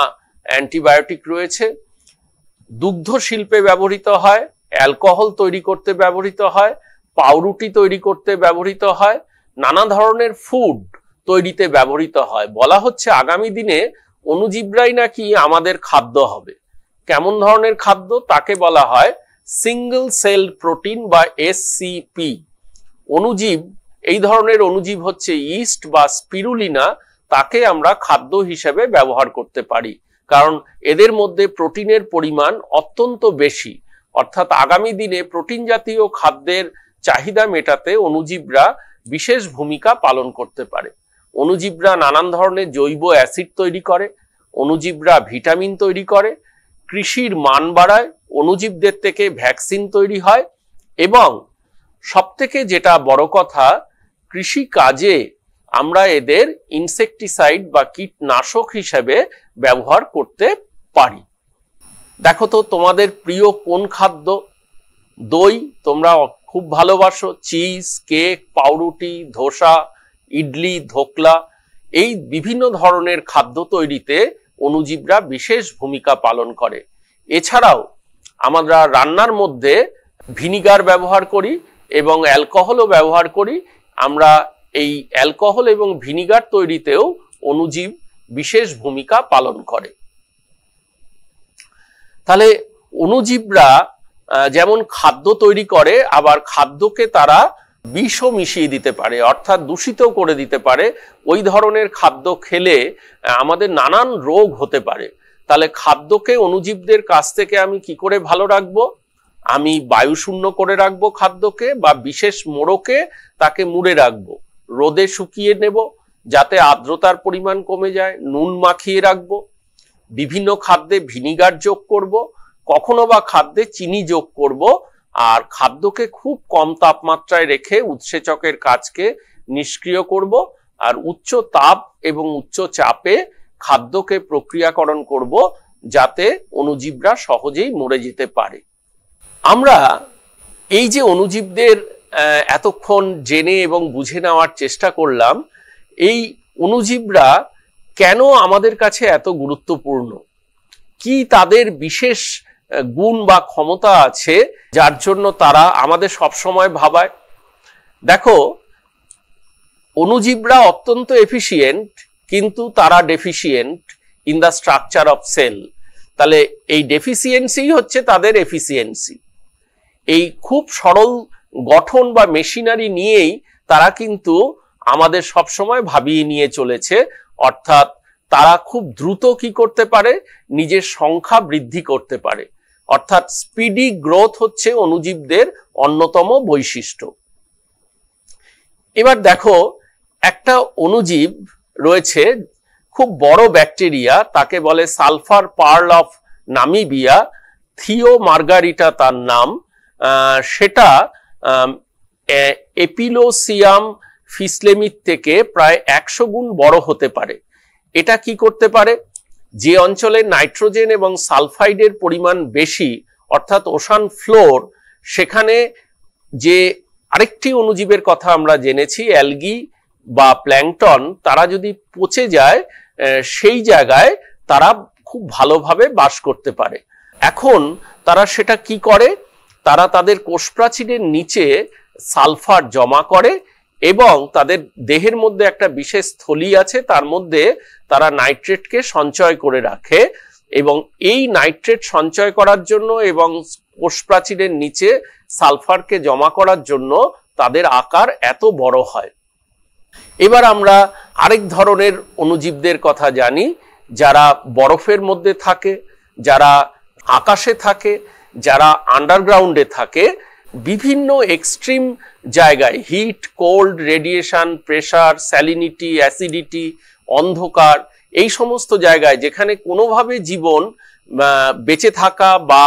অ্যান্টিবায়োটিক রয়েছে দুগ্ধ শিল্পে ব্যবহৃত হয় অ্যালকোহল তৈরি করতে ব্যবহৃত হয় পাউরুটি তৈরি করতে ব্যবহৃত হয় নানা ধরনের ফুড তৈরিতে ব্যবহৃত হয় বলা হচ্ছে আগামী দিনে অনুজীবরাই নাকি আমাদের খাদ্য হবে কেমন ধরনের খাদ্য তাকে বলা হয় সিঙ্গল সেল প্রোটিন বা এসসিপি অনুজীব এই ধরনের অনুজীব হচ্ছে ইস্ট বা স্পিরুলিনা তাকে আমরা খাদ্য হিসেবে ব্যবহার করতে পারি কারণ এদের মধ্যে প্রোটিনের পরিমাণ অত্যন্ত বেশি অর্থাৎ আগামী দিনে প্রোটিন জাতীয় খাদ্যের চাহিদা মেটাতে অনুজীবরা বিশেষ ভূমিকা পালন করতে পারে অনুজীবরা নানান ধরনের জৈব অ্যাসিড তৈরি করে অনুজীবরা ভিটামিন তৈরি করে কৃষির মান বাড়ায় অনুজীবদের থেকে ভ্যাকসিন তৈরি হয় এবং সবথেকে যেটা বড় কথা কৃষি কাজে আমরা এদের ইনসেকটিসাইড বা কীটনাশক হিসেবে ব্যবহার করতে পারি দেখো তো তোমাদের প্রিয় কোন খাদ্য দই তোমরা খুব ভালোবাসো চিজ কেক পাউরুটি ধোসা ইডলি ধোকলা এই বিভিন্ন ধরনের খাদ্য তৈরিতে অনুজীবরা বিশেষ ভূমিকা পালন করে এছাড়াও আমরা রান্নার মধ্যে ভিনিগার ব্যবহার করি এবং অ্যালকোহলও ব্যবহার করি আমরা এই অ্যালকোহল এবং ভিনিগার তৈরিতেও অনুজীব বিশেষ ভূমিকা পালন করে তাহলে অনুজীবরা যেমন খাদ্য তৈরি করে আবার খাদ্যকে তারা বিষও মিশিয়ে দিতে পারে অর্থাৎ দূষিত করে দিতে পারে ওই ধরনের খাদ্য খেলে আমাদের নানান রোগ হতে পারে তাহলে খাদ্যকে অনুজীবদের কাছ থেকে আমি কি করে ভালো রাখবো আমি বায়ুশূন্য করে রাখবো খাদ্যকে বা বিশেষ মোড়কে তাকে মুড়ে রাখবো রোদে শুকিয়ে নেব যাতে আর্দ্রতার পরিমাণ কমে যায় নুন মাখিয়ে রাখবো বিভিন্ন খাদ্যে ভিনিগার যোগ করব কখনো বা খাদ্যে চিনি যোগ করব আর খাদ্যকে খুব কম তাপমাত্রায় রেখে উৎসেচকের কাজকে নিষ্ক্রিয় করব আর উচ্চ তাপ এবং উচ্চ চাপে খাদ্যকে প্রক্রিয়াকরণ করব যাতে অনুজীবরা সহজেই মরে যেতে পারে আমরা এই যে অনুজীবদের এতক্ষণ জেনে এবং বুঝে নেওয়ার চেষ্টা করলাম এই অনুজীবরা কেন আমাদের কাছে এত গুরুত্বপূর্ণ কি তাদের বিশেষ গুণ বা ক্ষমতা আছে যার জন্য তারা আমাদের সবসময় ভাবায় দেখো অনুজীবরা অত্যন্ত এফিসিয়েন্ট কিন্তু তারা deficient in the structure of cell তাহলে এই ডেফিসিয়েন্সি হচ্ছে তাদের এফিসিয়েন্সি এই খুব সরল গঠন বা মেশিনারি নিয়েই তারা কিন্তু আমাদের সবসময় ভাবিয়ে নিয়ে চলেছে অর্থাৎ তারা খুব দ্রুত কি করতে পারে নিজের সংখ্যা বৃদ্ধি করতে পারে অর্থাৎ স্পিডি গ্রোথ হচ্ছে অনুজীবদের অন্যতম বৈশিষ্ট্য এবার দেখো একটা অনুজীব রয়েছে খুব বড় ব্যাকটেরিয়া তাকে বলে sulphur pearl of Namibia Thiomargarita তার নাম সেটা এপিলোসিয়াম ফিসলেমির থেকে প্রায় একশো গুণ বড় হতে পারে এটা কি করতে পারে যে অঞ্চলে নাইট্রোজেন এবং সালফাইডের পরিমাণ বেশি অর্থাৎ ওশান ফ্লোর সেখানে যে আরেকটি অণুজীবের কথা আমরা জেনেছি অ্যালগি বা প্ল্যাংটন তারা যদি পচে যায় সেই জায়গায় তারা খুব ভালোভাবে বাস করতে পারে এখন তারা সেটা কি করে তারা তাদের কোষপ্রাচীরের নিচে সালফার জমা করে এবং তাদের দেহের মধ্যে একটা বিশেষ স্থলি আছে তার মধ্যে তারা নাইট্রেটকে সঞ্চয় করে রাখে এবং এই নাইট্রেট সঞ্চয় করার জন্য এবং কোষপ্রাচীরের নিচে সালফারকে জমা করার জন্য তাদের আকার এত বড় হয় এবার আমরা আরেক ধরনের অণুজীবদের কথা জানি যারা বরফের মধ্যে থাকে যারা আকাশে থাকে যারা আন্ডারগ্রাউন্ডে থাকে বিভিন্ন এক্সট্রিম জায়গায় heat cold radiation pressure salinity acidity অন্ধকার এই সমস্ত জায়গায় যেখানে কোনোভাবে জীবন বেঁচে থাকা বা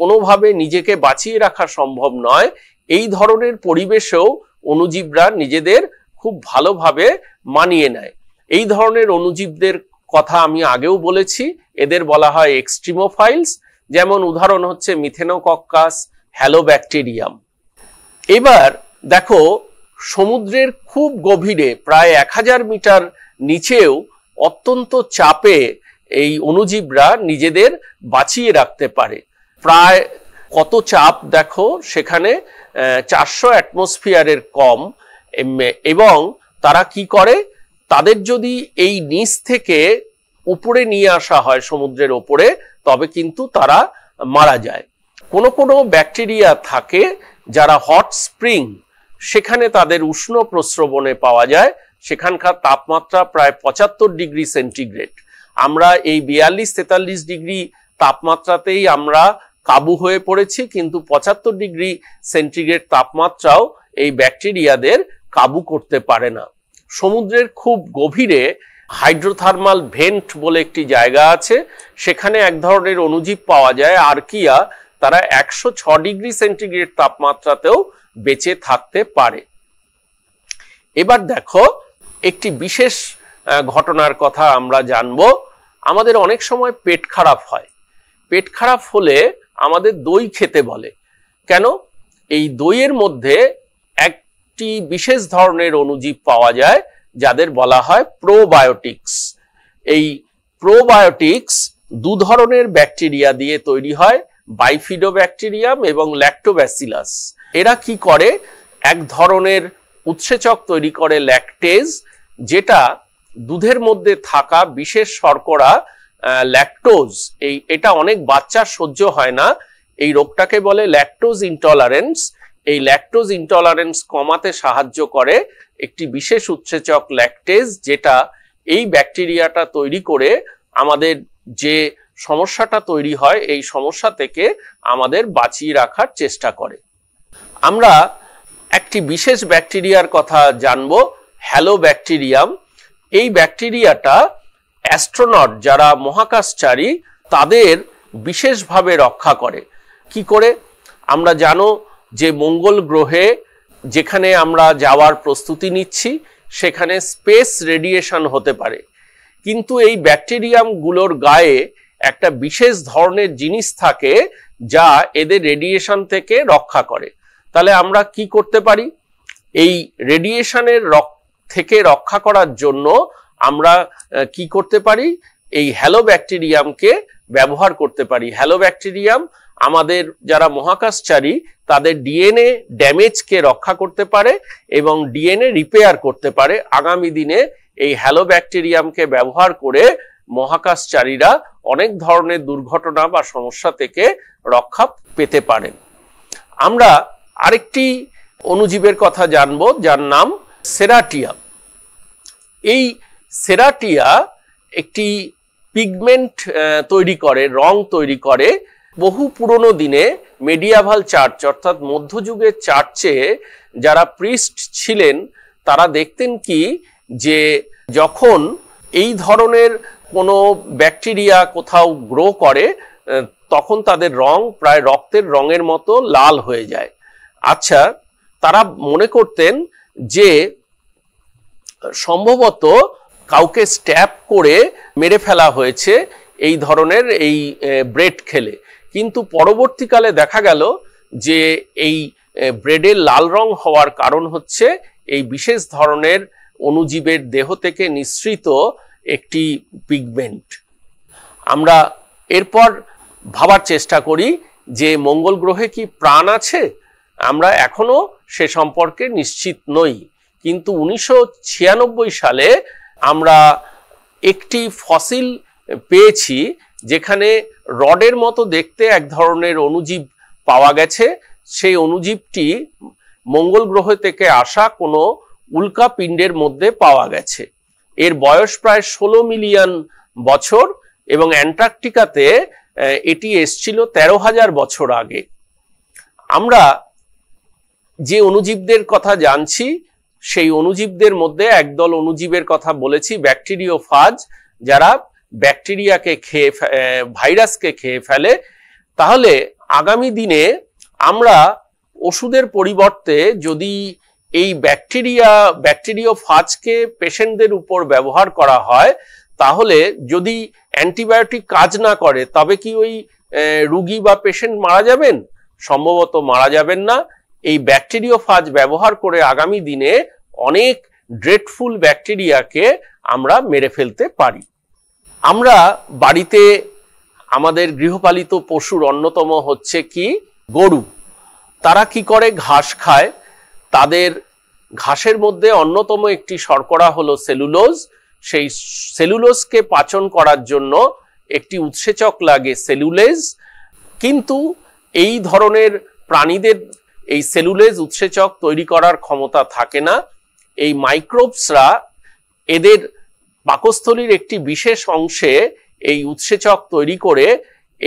কোনোভাবে নিজেকে বাঁচিয়ে রাখা সম্ভব নয় এই ধরনের পরিবেশেও অনুজীবরা নিজেদের খুব ভালোভাবে মানিয়ে নেয় এই ধরনের অনুজীবদের কথা আমি আগেও বলেছি এদের বলা হয় এক্সট্রিমোফাইলস যেমন উদাহরণ হচ্ছে মিথেনোকক্কাস হ্যালোব্যাকটেরিয়াম এবার দেখো সমুদ্রের খুব গভীরে প্রায় এক হাজার মিটার নিচেও অত্যন্ত চাপে এই অণুজীবরা নিজেদের বাঁচিয়ে রাখতে পারে প্রায় কত চাপ দেখো সেখানে চারশো অ্যাটমসফিয়ারের কম এবং তারা কি করে তাদের যদি এই নিচ থেকে উপরে নিয়ে আসা হয় সমুদ্রের ওপরে তবে কিন্তু তারা মারা যায় কোনো কোনো ব্যাকটেরিয়া থাকে যারা হট স্প্রিং সেখানে তাদের উষ্ণ প্রস্রবণে পাওয়া যায় সেখানকার তাপমাত্রা প্রায় পঁচাত্তর ডিগ্রি সেন্টিগ্রেড আমরা এই বিয়াল্লিশ তেতাল্লিশ ডিগ্রি তাপমাত্রাতেই আমরা কাবু হয়ে পড়েছি কিন্তু পঁচাত্তর ডিগ্রি সেন্টিগ্রেড তাপমাত্রাও এই ব্যাকটেরিয়াদের কাবু করতে পারে না সমুদ্রের খুব গভীরে হাইড্রোথার্মাল ভেন্ট বলে একটি জায়গা আছে সেখানে এক ধরনের অনুজীব পাওয়া যায় আর্কিয়া তারা একশো ছ ডিগ্রি সেন্টিগ্রেড তাপমাত্রাতেও বেঁচে থাকতে পারে এবার দেখো একটি বিশেষ ঘটনার কথা আমরা জানব আমাদের অনেক সময় পেট খারাপ হয় পেট খারাপ হলে আমাদের দই খেতে বলে কেন এই দইয়ের মধ্যে একটি বিশেষ ধরনের অনুজীব পাওয়া যায় যাদের বলা হয় প্রোবায়োটিক্স এই প্রোবায়োটিক্স দু ধরনের ব্যাকটেরিয়া দিয়ে তৈরি হয় বাইফিডো ব্যাকটেরিয়াম এবং ল্যাক্টোব্যাসিলাস এরা কি করে এক ধরনের উৎসেচক তৈরি করে ল্যাকটেজ যেটা দুধের মধ্যে থাকা বিশেষ শর্করা ল্যাকটোজ এই এটা অনেক বাচ্চা সহ্য হয় না এই রোগটাকে বলে ল্যাকটোজ ইনটলারেন্স এই ল্যাকটোজ ইনটলারেন্স কমাতে সাহায্য করে একটি বিশেষ উৎসেচক ল্যাকটেজ যেটা এই ব্যাকটেরিয়াটা তৈরি করে আমাদের যে সমস্যাটা তৈরি হয় এই সমস্যা থেকে আমাদের বাঁচিয়ে রাখার চেষ্টা করে আমরা একটি বিশেষ ব্যাকটেরিয়ার কথা জানব হ্যালো ব্যাকটেরিয়াম এই ব্যাকটেরিয়াটা অ্যাস্ট্রোনট যারা মহাকাশচারী তাদের বিশেষভাবে রক্ষা করে কি করে আমরা জানো যে মঙ্গল গ্রহে যেখানে আমরা যাওয়ার প্রস্তুতি নিচ্ছি সেখানে স্পেস রেডিয়েশন হতে পারে কিন্তু এই ব্যাকটেরিয়ামগুলোর গায়ে একটা বিশেষ ধরনের জিনিস থাকে যা এদের রেডিয়েশন থেকে রক্ষা করে তাহলে আমরা কি করতে পারি এই রেডিয়েশনের থেকে রক্ষা করার জন্য আমরা কি করতে পারি এই হ্যালো ব্যাকটেরিয়ামকে ব্যবহার করতে পারি হ্যালো ব্যাকটেরিয়াম আমাদের যারা মহাকাশচারী তাদের ডিএনএ ড্যামেজকে রক্ষা করতে পারে এবং ডিএনএ রিপেয়ার করতে পারে আগামী দিনে এই হ্যালো ব্যাকটেরিয়ামকে ব্যবহার করে মহাকাশচারীরা অনেক ধরনের দুর্ঘটনা বা সমস্যা থেকে রক্ষা পেতে পারেন আমরা আরেকটি অনুজীবের কথা জানব যার নাম সেরাটিয়া এই সেরাটিয়া একটি পিগমেন্ট তৈরি করে রং তৈরি করে বহু পুরনো দিনে মেডিয়াভাল চার্চ অর্থাৎ মধ্যযুগের চার্চে যারা প্রিস্ট ছিলেন তারা দেখতেন কি যে যখন এই ধরনের কোনো ব্যাকটেরিয়া কোথাও গ্রো করে তখন তাদের রং প্রায় রক্তের রঙের মতো লাল হয়ে যায় আচ্ছা তারা মনে করতেন যে সম্ভবত কাউকে স্ট্যাপ করে মেরে ফেলা হয়েছে এই ধরনের এই ব্রেড খেলে কিন্তু পরবর্তীকালে দেখা গেল যে এই ব্রেডের লাল রং হওয়ার কারণ হচ্ছে এই বিশেষ ধরনের অনুজীবের দেহ থেকে নিঃসৃত একটি পিগমেন্ট আমরা এরপর ভাবার চেষ্টা করি যে মঙ্গল গ্রহে কি প্রাণ আছে আমরা এখনও সে সম্পর্কে নিশ্চিত নই কিন্তু উনিশশো সালে আমরা একটি ফসিল পেয়েছি যেখানে রডের মতো দেখতে এক ধরনের অনুজীব পাওয়া গেছে সেই অনুজীবটি মঙ্গল গ্রহ থেকে আসা কোনো উল্কা পিণ্ডের মধ্যে পাওয়া গেছে এর বয়স প্রায় ষোলো মিলিয়ন বছর এবং অ্যান্টার্কটিকাতে এটি এসছিল তেরো হাজার বছর আগে আমরা যে অনুজীবদের কথা জানছি সেই অনুজীবদের মধ্যে একদল অনুজীবের কথা বলেছি ব্যাকটেরিও ফাজ যারা ব্যাকটেরিয়াকে খেয়ে ভাইরাসকে খেয়ে ফেলে তাহলে আগামী দিনে আমরা ওষুধের পরিবর্তে যদি এই ব্যাকটেরিয়া ব্যাকটেরিয় ফাজকে পেশেন্টদের উপর ব্যবহার করা হয় তাহলে যদি অ্যান্টিবায়োটিক কাজ না করে তবে কি ওই রুগী বা পেশেন্ট মারা যাবেন সম্ভবত মারা যাবেন না এই ব্যাকটেরিয় ফাজ ব্যবহার করে আগামী দিনে অনেক ড্রেটফুল ব্যাকটেরিয়াকে আমরা মেরে ফেলতে পারি আমরা বাড়িতে আমাদের গৃহপালিত পশুর অন্যতম হচ্ছে কি গরু তারা কি করে ঘাস খায় তাদের ঘাসের মধ্যে অন্যতম একটি শর্করা হলো সেলুলোজ সেই সেলুলোজকে পাচন করার জন্য একটি উৎসেচক লাগে সেলুলেজ কিন্তু এই ধরনের প্রাণীদের এই সেলুলেজ উৎসেচক তৈরি করার ক্ষমতা থাকে না এই মাইক্রোবসরা এদের পাকস্থলীর একটি বিশেষ অংশে এই উৎসেচক তৈরি করে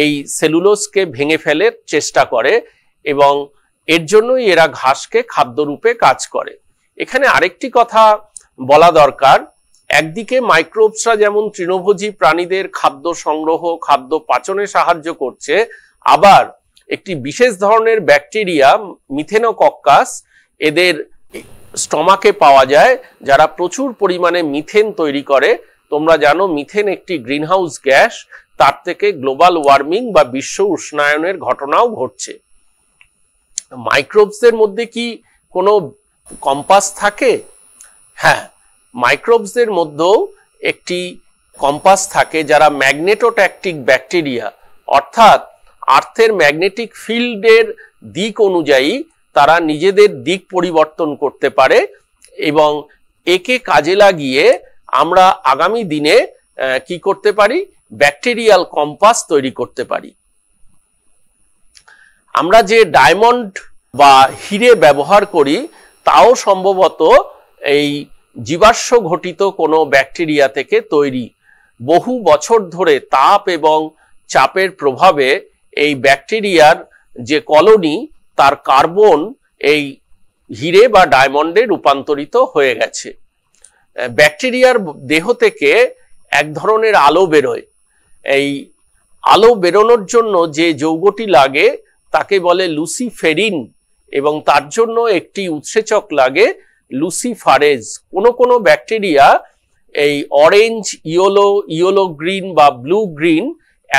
এই সেলুলোসকে ভেঙে ফেলে চেষ্টা করে এবং এর জন্যই এরা ঘাসকে খাদ্যরূপে কাজ করে এখানে আরেকটি কথা বলা দরকার একদিকে মাইক্রোবসরা যেমন তৃণভোজী প্রাণীদের খাদ্য সংগ্রহ খাদ্য পাচনে সাহায্য করছে আবার একটি বিশেষ ধরনের ব্যাকটেরিয়া মিথেনোকক্কাস এদের স্টমাকে পাওয়া যায় যারা প্রচুর পরিমাণে মিথেন তৈরি করে তোমরা জানো মিথেন একটি গ্রিনহাউস গ্যাস তার থেকে গ্লোবাল ওয়ার্মিং বা বিশ্ব উষ্ণায়নের ঘটনাও ঘটছে মাইক্রোবসদের মধ্যে কি কোনো কম্পাস থাকে হ্যাঁ মাইক্রোবসদের মধ্যেও একটি কম্পাস থাকে যারা ম্যাগনেটোট্যাকটিক ব্যাকটেরিয়া অর্থাৎ আর্থের ম্যাগনেটিক ফিল্ডের দিক অনুযায়ী তারা নিজেদের দিক পরিবর্তন করতে পারে এবং একে কাজে লাগিয়ে আমরা আগামী দিনে কি করতে পারি ব্যাকটেরিয়াল কম্পাস তৈরি করতে পারি আমরা যে ডায়মন্ড বা হিরে ব্যবহার করি তাও সম্ভবত এই জীবাশ্ম ঘটিত কোনো ব্যাকটেরিয়া থেকে তৈরি বহু বছর ধরে তাপ এবং চাপের প্রভাবে এই ব্যাকটেরিয়ার যে কলোনি তার কার্বন এই হিরে বা ডায়মন্ডে রূপান্তরিত হয়ে গেছে ব্যাকটেরিয়ার দেহ থেকে এক ধরনের আলো বেরোয় এই আলো বেরোনোর জন্য যে যৌগটি লাগে তাকে বলে লুসিফেরিন এবং তার জন্য একটি উৎসেচক লাগে লুসিফারেজ কোনো কোনো ব্যাকটেরিয়া এই অরেঞ্জ ইয়েলো ইয়েলো গ্রিন বা ব্লু গ্রিন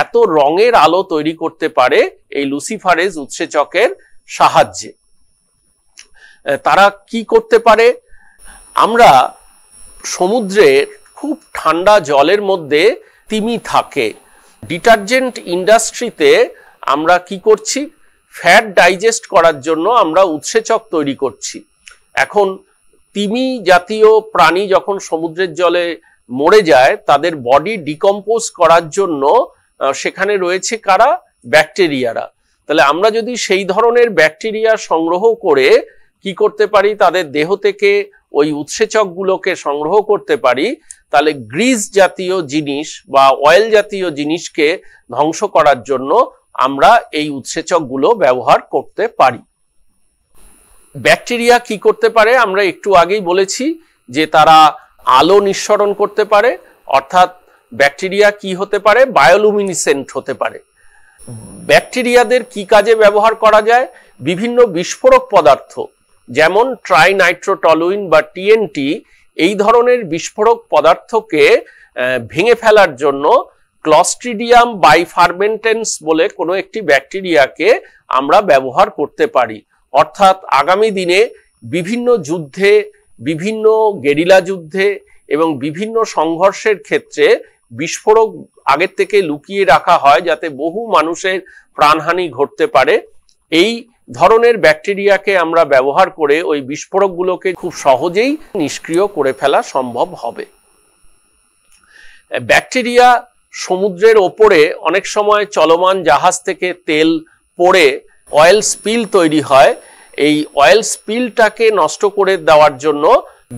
এত রঙের আলো তৈরি করতে পারে এই লুসিফারেজ উৎসেচকের সাহায্যে তারা কি করতে পারে আমরা সমুদ্রের খুব ঠান্ডা জলের মধ্যে তিমি থাকে ডিটারজেন্ট ইন্ডাস্ট্রিতে আমরা কি করছি ফ্যাট ডাইজেস্ট করার জন্য আমরা উৎসেচক তৈরি করছি এখন তিমি জাতীয় প্রাণী যখন সমুদ্রের জলে মরে যায় তাদের বডি ডিকম্পোজ করার জন্য সেখানে রয়েছে কারা ব্যাকটেরিয়ারা তাহলে আমরা যদি সেই ধরনের ব্যাকটেরিয়া সংগ্রহ করে কি করতে পারি তাদের দেহ থেকে ওই উৎসেচকগুলোকে সংগ্রহ করতে পারি তাহলে গ্রিজ জাতীয় জিনিস বা অয়েল জাতীয় জিনিসকে ধ্বংস করার জন্য আমরা এই উৎসেচকগুলো ব্যবহার করতে পারি ব্যাকটেরিয়া কি করতে পারে আমরা একটু আগেই বলেছি যে তারা আলো নিঃসরণ করতে পারে অর্থাৎ ব্যাকটেরিয়া কি হতে পারে বায়োলুমিনিসেন্ট হতে পারে ব্যাকটেরিয়াদের কি কাজে ব্যবহার করা যায় বিভিন্ন বিস্ফোরক পদার্থ যেমন ট্রাইনাইট্রোটলুইন বা টিএনটি এই ধরনের বিস্ফোরক পদার্থকে ভেঙে ফেলার জন্য ক্লস্ট্রিডিয়াম বাইফার্মেন্টেন্স বলে কোনো একটি ব্যাকটেরিয়াকে আমরা ব্যবহার করতে পারি অর্থাৎ আগামী দিনে বিভিন্ন যুদ্ধে বিভিন্ন গেরিলা যুদ্ধে এবং বিভিন্ন সংঘর্ষের ক্ষেত্রে বিস্ফোরক আগের থেকে লুকিয়ে রাখা হয় যাতে বহু মানুষের প্রাণহানি ঘটতে পারে এই ধরনের ব্যাকটেরিয়াকে আমরা ব্যবহার করে ওই বিস্ফোরকগুলোকে খুব সহজেই নিষ্ক্রিয় করে ফেলা সম্ভব হবে ব্যাকটেরিয়া সমুদ্রের ওপরে অনেক সময় চলমান জাহাজ থেকে তেল পড়ে অয়েল স্পিল তৈরি হয় এই অয়েল স্পিলটাকে নষ্ট করে দেওয়ার জন্য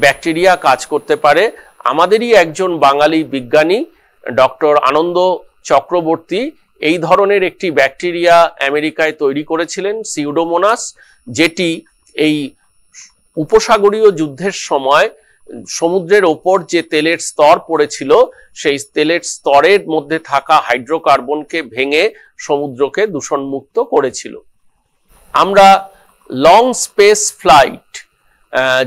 ব্যাকটেরিয়া কাজ করতে পারে আমাদেরই একজন বাঙালি বিজ্ঞানী ডক্টর আনন্দ চক্রবর্তী এই ধরনের একটি ব্যাকটেরিয়া আমেরিকায় তৈরি করেছিলেন সিউডোমোনাস যেটি এই উপসাগরীয় যুদ্ধের সময় সমুদ্রের ওপর যে তেলের স্তর পড়েছিল সেই তেলের স্তরের মধ্যে থাকা হাইড্রোকার্বনকে ভেঙে সমুদ্রকে দূষণমুক্ত করেছিল আমরা লং স্পেস ফ্লাইট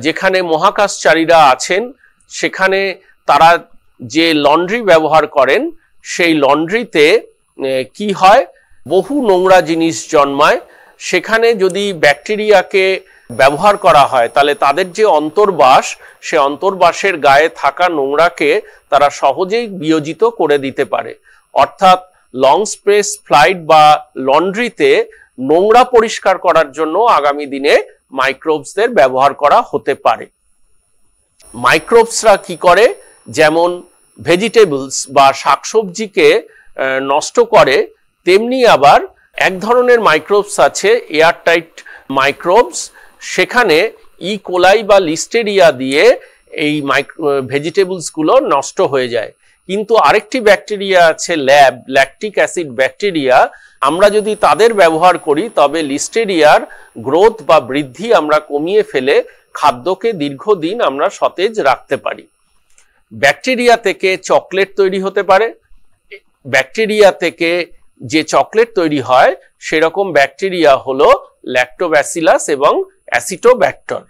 যেখানে মহাকাশচারীরা আছেন সেখানে তারা যে লন্ড্রি ব্যবহার করেন সেই লন্ড্রিতে কি হয় বহু নোংরা জিনিস জন্মায় সেখানে যদি ব্যাকটেরিয়াকে ব্যবহার করা হয় তাহলে তাদের যে অন্তর্বাস সে অন্তর্বাসের গায়ে থাকা নোংরাকে তারা সহজেই বিয়োজিত করে দিতে পারে অর্থাৎ লং স্পেস ফ্লাইট বা লন্ড্রিতে নোংরা পরিষ্কার করার জন্য আগামী দিনে মাইক্রোবসদের ব্যবহার করা হতে পারে মাইক্রোবসরা কি করে যেমন ভেজিটেবলস বা শাকসবজিকে নষ্ট করে তেমনি আবার এক ধরনের মাইক্রোবস আছে এয়ারটাইট মাইক্রোবস সেখানে ই e. কোলাই বা লিস্টেরিয়া দিয়ে এই মাইক্রো ভেজিটেবলসগুলো নষ্ট হয়ে যায় কিন্তু আরেকটি ব্যাকটেরিয়া আছে ল্যাব ল্যাকটিক অ্যাসিড ব্যাকটেরিয়া আমরা যদি তাদের ব্যবহার করি তবে লিস্টেরিয়ার গ্রোথ বা বৃদ্ধি আমরা কমিয়ে ফেলে খাদ্যকে দীর্ঘদিন আমরা সতেজ রাখতে পারি ব্যাকটেরিয়া থেকে চকলেট তৈরি হতে পারে ব্যাকটেরিয়া থেকে যে চকলেট তৈরি হয় সেরকম ব্যাকটেরিয়া হলো ল্যাক্টোব্যাসিলাস এবং অ্যাসিটোব্যাক্টর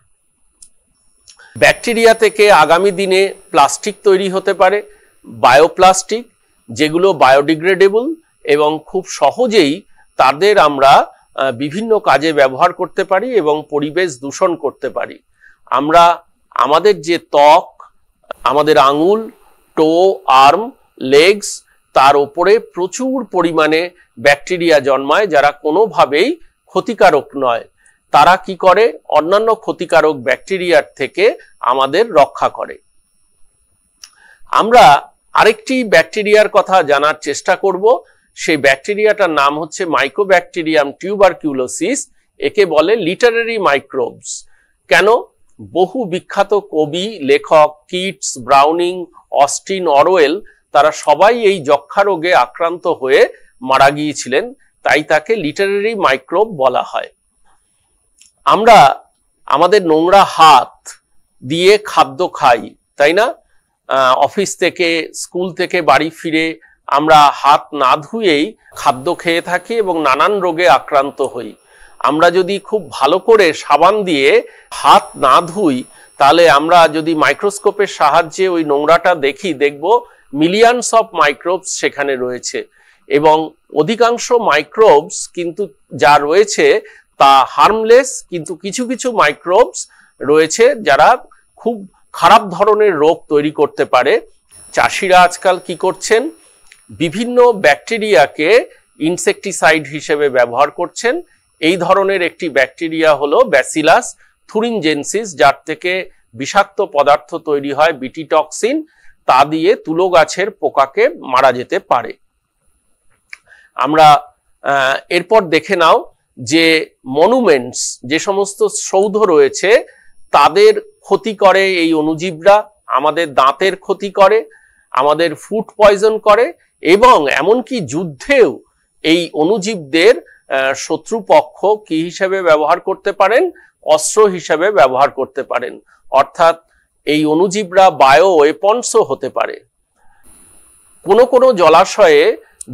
ব্যাকটেরিয়া থেকে আগামী দিনে প্লাস্টিক তৈরি হতে পারে বায়োপ্লাস্টিক যেগুলো বায়োডিগ্রেডেবল এবং খুব সহজেই তাদের আমরা বিভিন্ন কাজে ব্যবহার করতে পারি এবং পরিবেশ দূষণ করতে পারি আমরা আমাদের যে ত্বক আমাদের আঙুল টো আর্ম লেগস তার ওপরে প্রচুর পরিমাণে ব্যাকটেরিয়া জন্মায় যারা কোনোভাবেই ক্ষতিকারক নয় তারা কি করে অন্যান্য ক্ষতিকারক ব্যাকটেরিয়ার থেকে আমাদের রক্ষা করে আমরা আরেকটি ব্যাকটেরিয়ার কথা জানার চেষ্টা করব সেই ব্যাকটেরিয়াটার নাম হচ্ছে মাইক্রোব্যাকটেরিয়াম টিউবারকিউলোসিস একে বলে লিটারেরি মাইক্রোবস কেন বহু বিখ্যাত কবি লেখক কিটস ব্রাউনিং অস্টিন অরওয়েল তারা সবাই এই যক্ষা রোগে আক্রান্ত হয়ে মারা গিয়েছিলেন তাই তাকে লিটারেরি মাইক্রোব বলা হয় আমরা আমাদের নোংরা হাত দিয়ে খাদ্য খাই তাই না অফিস থেকে স্কুল থেকে বাড়ি ফিরে আমরা হাত না ধুয়েই খাদ্য খেয়ে থাকি এবং নানান রোগে আক্রান্ত হই আমরা যদি খুব ভালো করে সাবান দিয়ে হাত না ধুই তাহলে আমরা যদি মাইক্রোস্কোপের সাহায্যে ওই নোংরাটা দেখি দেখব মিলিয়ানস অফ মাইক্রোবস সেখানে রয়েছে এবং অধিকাংশ মাইক্রোবস কিন্তু যা রয়েছে তা হার্মলেস কিন্তু কিছু কিছু মাইক্রোবস রয়েছে যারা খুব খারাপ ধরনের রোগ তৈরি করতে পারে চাষিরা আজকাল কি করছেন বিভিন্ন ব্যাকটেরিয়াকে ইনসেকটিসাইড হিসেবে ব্যবহার করছেন এই ধরনের একটি ব্যাকটেরিয়া হলো ব্যাসিলাস থুরিনজেন্সিস যার থেকে বিষাক্ত পদার্থ তৈরি হয় বিটিটক্সিন তা দিয়ে তুলো গাছের পোকাকে মারা যেতে পারে আমরা এরপর দেখে নাও যে মনুমেন্টস যে সমস্ত সৌধ রয়েছে তাদের ক্ষতি করে এই অনুজীবরা আমাদের দাঁতের ক্ষতি করে আমাদের ফুড পয়জন করে এবং এমনকি যুদ্ধেও এই অনুজীবদের শত্রুপক্ষ কি হিসাবে ব্যবহার করতে পারেন অস্ত্র হিসাবে ব্যবহার করতে পারেন অর্থাৎ এই অনুজীবরা বায়ো ওয়েপন্সও হতে পারে কোনো কোনো জলাশয়ে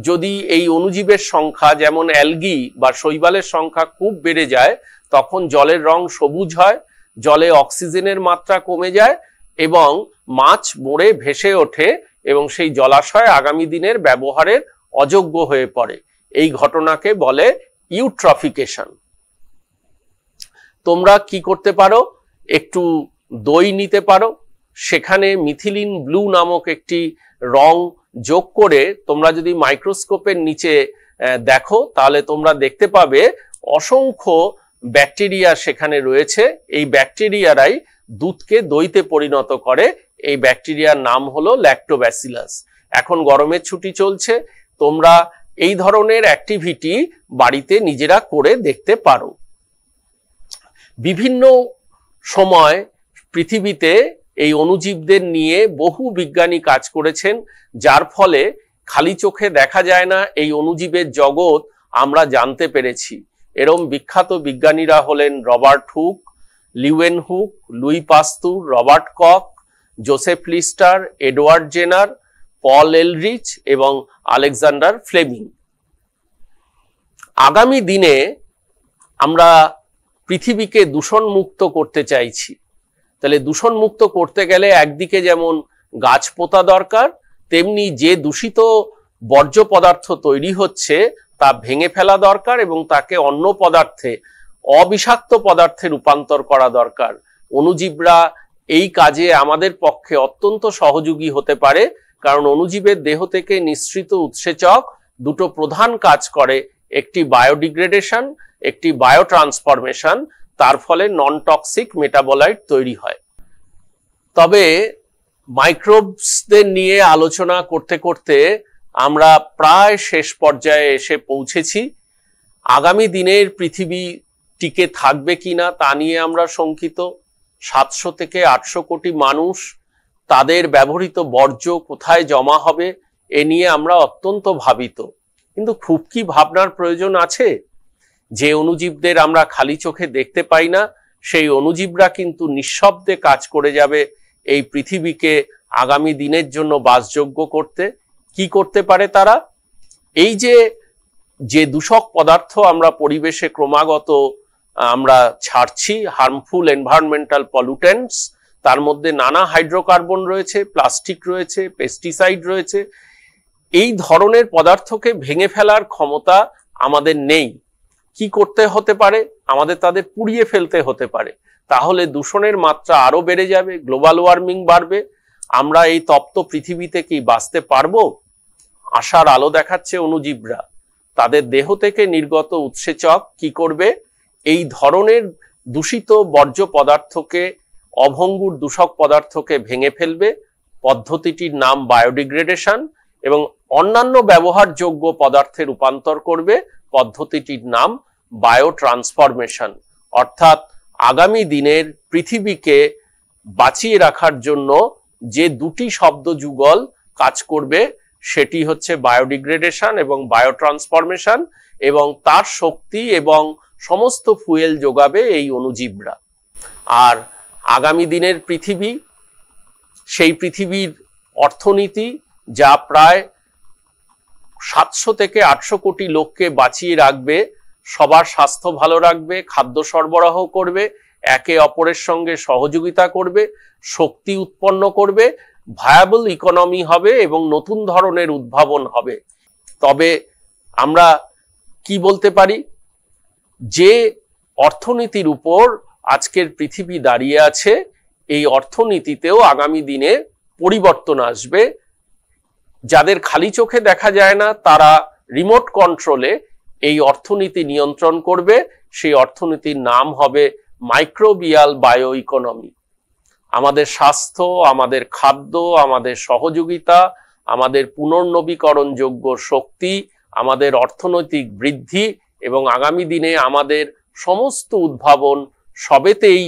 যদি এই অনুজীবের সংখ্যা যেমন অ্যালগি বা শৈবালের সংখ্যা খুব বেড়ে যায় তখন জলের রং সবুজ হয় জলে অক্সিজেনের মাত্রা কমে যায় এবং মাছ মরে ভেসে ওঠে এবং সেই জলাশয় আগামী দিনের ব্যবহারের অযোগ্য হয়ে পড়ে এই ঘটনাকে বলে ইউট্রফিকেশন তোমরা কি করতে পারো একটু দই নিতে পারো সেখানে মিথিলিন ব্লু নামক একটি রং যোগ করে তোমরা যদি মাইক্রোস্কোপের নিচে দেখো তাহলে তোমরা দেখতে পাবে অসংখ্য ব্যাকটেরিয়া সেখানে রয়েছে এই ব্যাকটেরিয়ারাই দুধকে দইতে পরিণত করে এই ব্যাকটেরিয়ার নাম হলো ল্যাক্টোব্যাসিলাস এখন গরমের ছুটি চলছে তোমরা এই ধরনের অ্যাক্টিভিটি বাড়িতে নিজেরা করে দেখতে পারো বিভিন্ন সময় পৃথিবীতে এই অনুজীবদের নিয়ে বহু বিজ্ঞানী কাজ করেছেন যার ফলে খালি চোখে দেখা যায় না এই অনুজীবের জগৎ আমরা জানতে পেরেছি এরম বিখ্যাত বিজ্ঞানীরা হলেন Robert Hooke Leeuwenhoek Louis Pasteur Robert Koch Joseph Lister Edward Jenner Paul Ehrlich এবং আলেকজান্ডার ফ্লেমিং আগামী দিনে আমরা পৃথিবীকে দূষণমুক্ত করতে চাইছি তাহলে দূষণমুক্ত করতে গেলে একদিকে যেমন গাছ পোতা দরকার তেমনি যে দূষিত বর্জ্য পদার্থ তৈরি হচ্ছে তা ভেঙে ফেলা দরকার এবং তাকে অন্য পদার্থে অবিষাক্ত পদার্থে রূপান্তর করা দরকার অনুজীবরা এই কাজে আমাদের পক্ষে অত্যন্ত সহযোগী হতে পারে কারণ অণুজীবের দেহ থেকে নিঃসৃত উৎসেচক দুটো প্রধান কাজ করে একটি বায়োডিগ্রেডেশন একটি বায়ো ট্রান্সফরমেশন তার ফলে নন টক্সিক মেটাবোলাইট তৈরি হয় তবে মাইক্রোবসদের নিয়ে আলোচনা করতে করতে আমরা প্রায় শেষ পর্যায়ে এসে পৌঁছেছি আগামী দিনের পৃথিবী টিকে থাকবে কিনা তা নিয়ে আমরা শঙ্কিত সাতশো থেকে আটশো কোটি মানুষ তাদের ব্যবহৃত বর্জ্য কোথায় জমা হবে এ নিয়ে আমরা অত্যন্ত ভাবিত কিন্তু খুব কি ভাবনার প্রয়োজন আছে যে অনুজীবদের আমরা খালি চোখে দেখতে পাই না সেই অনুজীবরা কিন্তু নিঃশব্দে কাজ করে যাবে এই পৃথিবীকে আগামী দিনের জন্য বাসযোগ্য করতে কি করতে পারে তারা এই যে যে দূষক পদার্থ আমরা পরিবেশে ক্রমাগত আমরা ছাড়ছি হার্মফুল এনভায়রনমেন্টাল পলুটেন্টস তার মধ্যে নানা হাইড্রোকার্বন রয়েছে প্লাস্টিক রয়েছে পেস্টিসাইড রয়েছে এই ধরনের পদার্থকে ভেঙে ফেলার ক্ষমতা আমাদের নেই কি করতে হতে পারে আমাদের তাদের পুড়িয়ে ফেলতে হতে পারে তাহলে দূষণের মাত্রা আরও বেড়ে যাবে গ্লোবাল ওয়ার্মিং বাড়বে আমরা এই তপ্ত পৃথিবীতে কি বাঁচতে পারব আশার আলো দেখাচ্ছে অনুজীবরা তাদের দেহ থেকে নির্গত উৎসেচক কি করবে এই ধরনের দূষিত বর্জ্য পদার্থকে অভঙ্গুর দূষক পদার্থকে ভেঙে ফেলবে পদ্ধতিটির নাম বায়োডিগ্রেডেশন এবং অন্যান্য ব্যবহারযোগ্য পদার্থে রূপান্তর করবে পদ্ধতিটির নাম বায়ো ট্রান্সফরমেশন অর্থাৎ আগামী দিনের পৃথিবীকে বাঁচিয়ে রাখার জন্য যে দুটি শব্দ যুগল কাজ করবে সেটি হচ্ছে বায়োডিগ্রেডেশন এবং বায়ো ট্রান্সফরমেশন এবং তার শক্তি এবং সমস্ত ফুয়েল যোগাবে এই অণুজীবরা আর আগামী দিনের পৃথিবী সেই পৃথিবীর অর্থনীতি যা প্রায় সাতশো থেকে আটশো কোটি লোককে বাঁচিয়ে রাখবে সবার স্বাস্থ্য ভালো রাখবে খাদ্য সরবরাহ করবে একে অপরের সঙ্গে সহযোগিতা করবে শক্তি উৎপন্ন করবে ভায়াবল ইকোনমি হবে এবং নতুন ধরনের উদ্ভাবন হবে তবে আমরা কি বলতে পারি যে অর্থনীতির উপর আজকের পৃথিবী দাঁড়িয়ে আছে এই অর্থনীতিতেও আগামী দিনে পরিবর্তন আসবে যাদের খালি চোখে দেখা যায় না তারা রিমোট কন্ট্রোলে এই অর্থনীতি নিয়ন্ত্রণ করবে সেই অর্থনীতির নাম হবে মাইক্রোবিয়াল বায়ো ইকোনমি আমাদের স্বাস্থ্য আমাদের খাদ্য আমাদের সহযোগিতা আমাদের পুনর্নবীকরণযোগ্য শক্তি আমাদের অর্থনৈতিক বৃদ্ধি এবং আগামী দিনে আমাদের সমস্ত উদ্ভাবন সবেতেই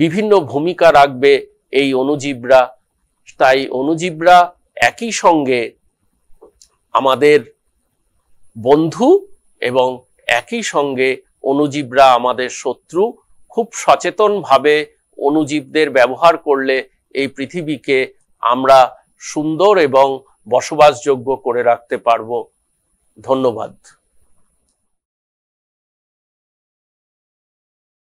বিভিন্ন ভূমিকা রাখবে এই অনুজীবরা তাই অনুজীবরা একই সঙ্গে আমাদের বন্ধু এবং একই সঙ্গে অনুজীবরা আমাদের শত্রু খুব সচেতনভাবে অনুজীবদের ব্যবহার করলে এই পৃথিবীকে আমরা সুন্দর এবং বসবাসযোগ্য করে রাখতে পারব ধন্যবাদ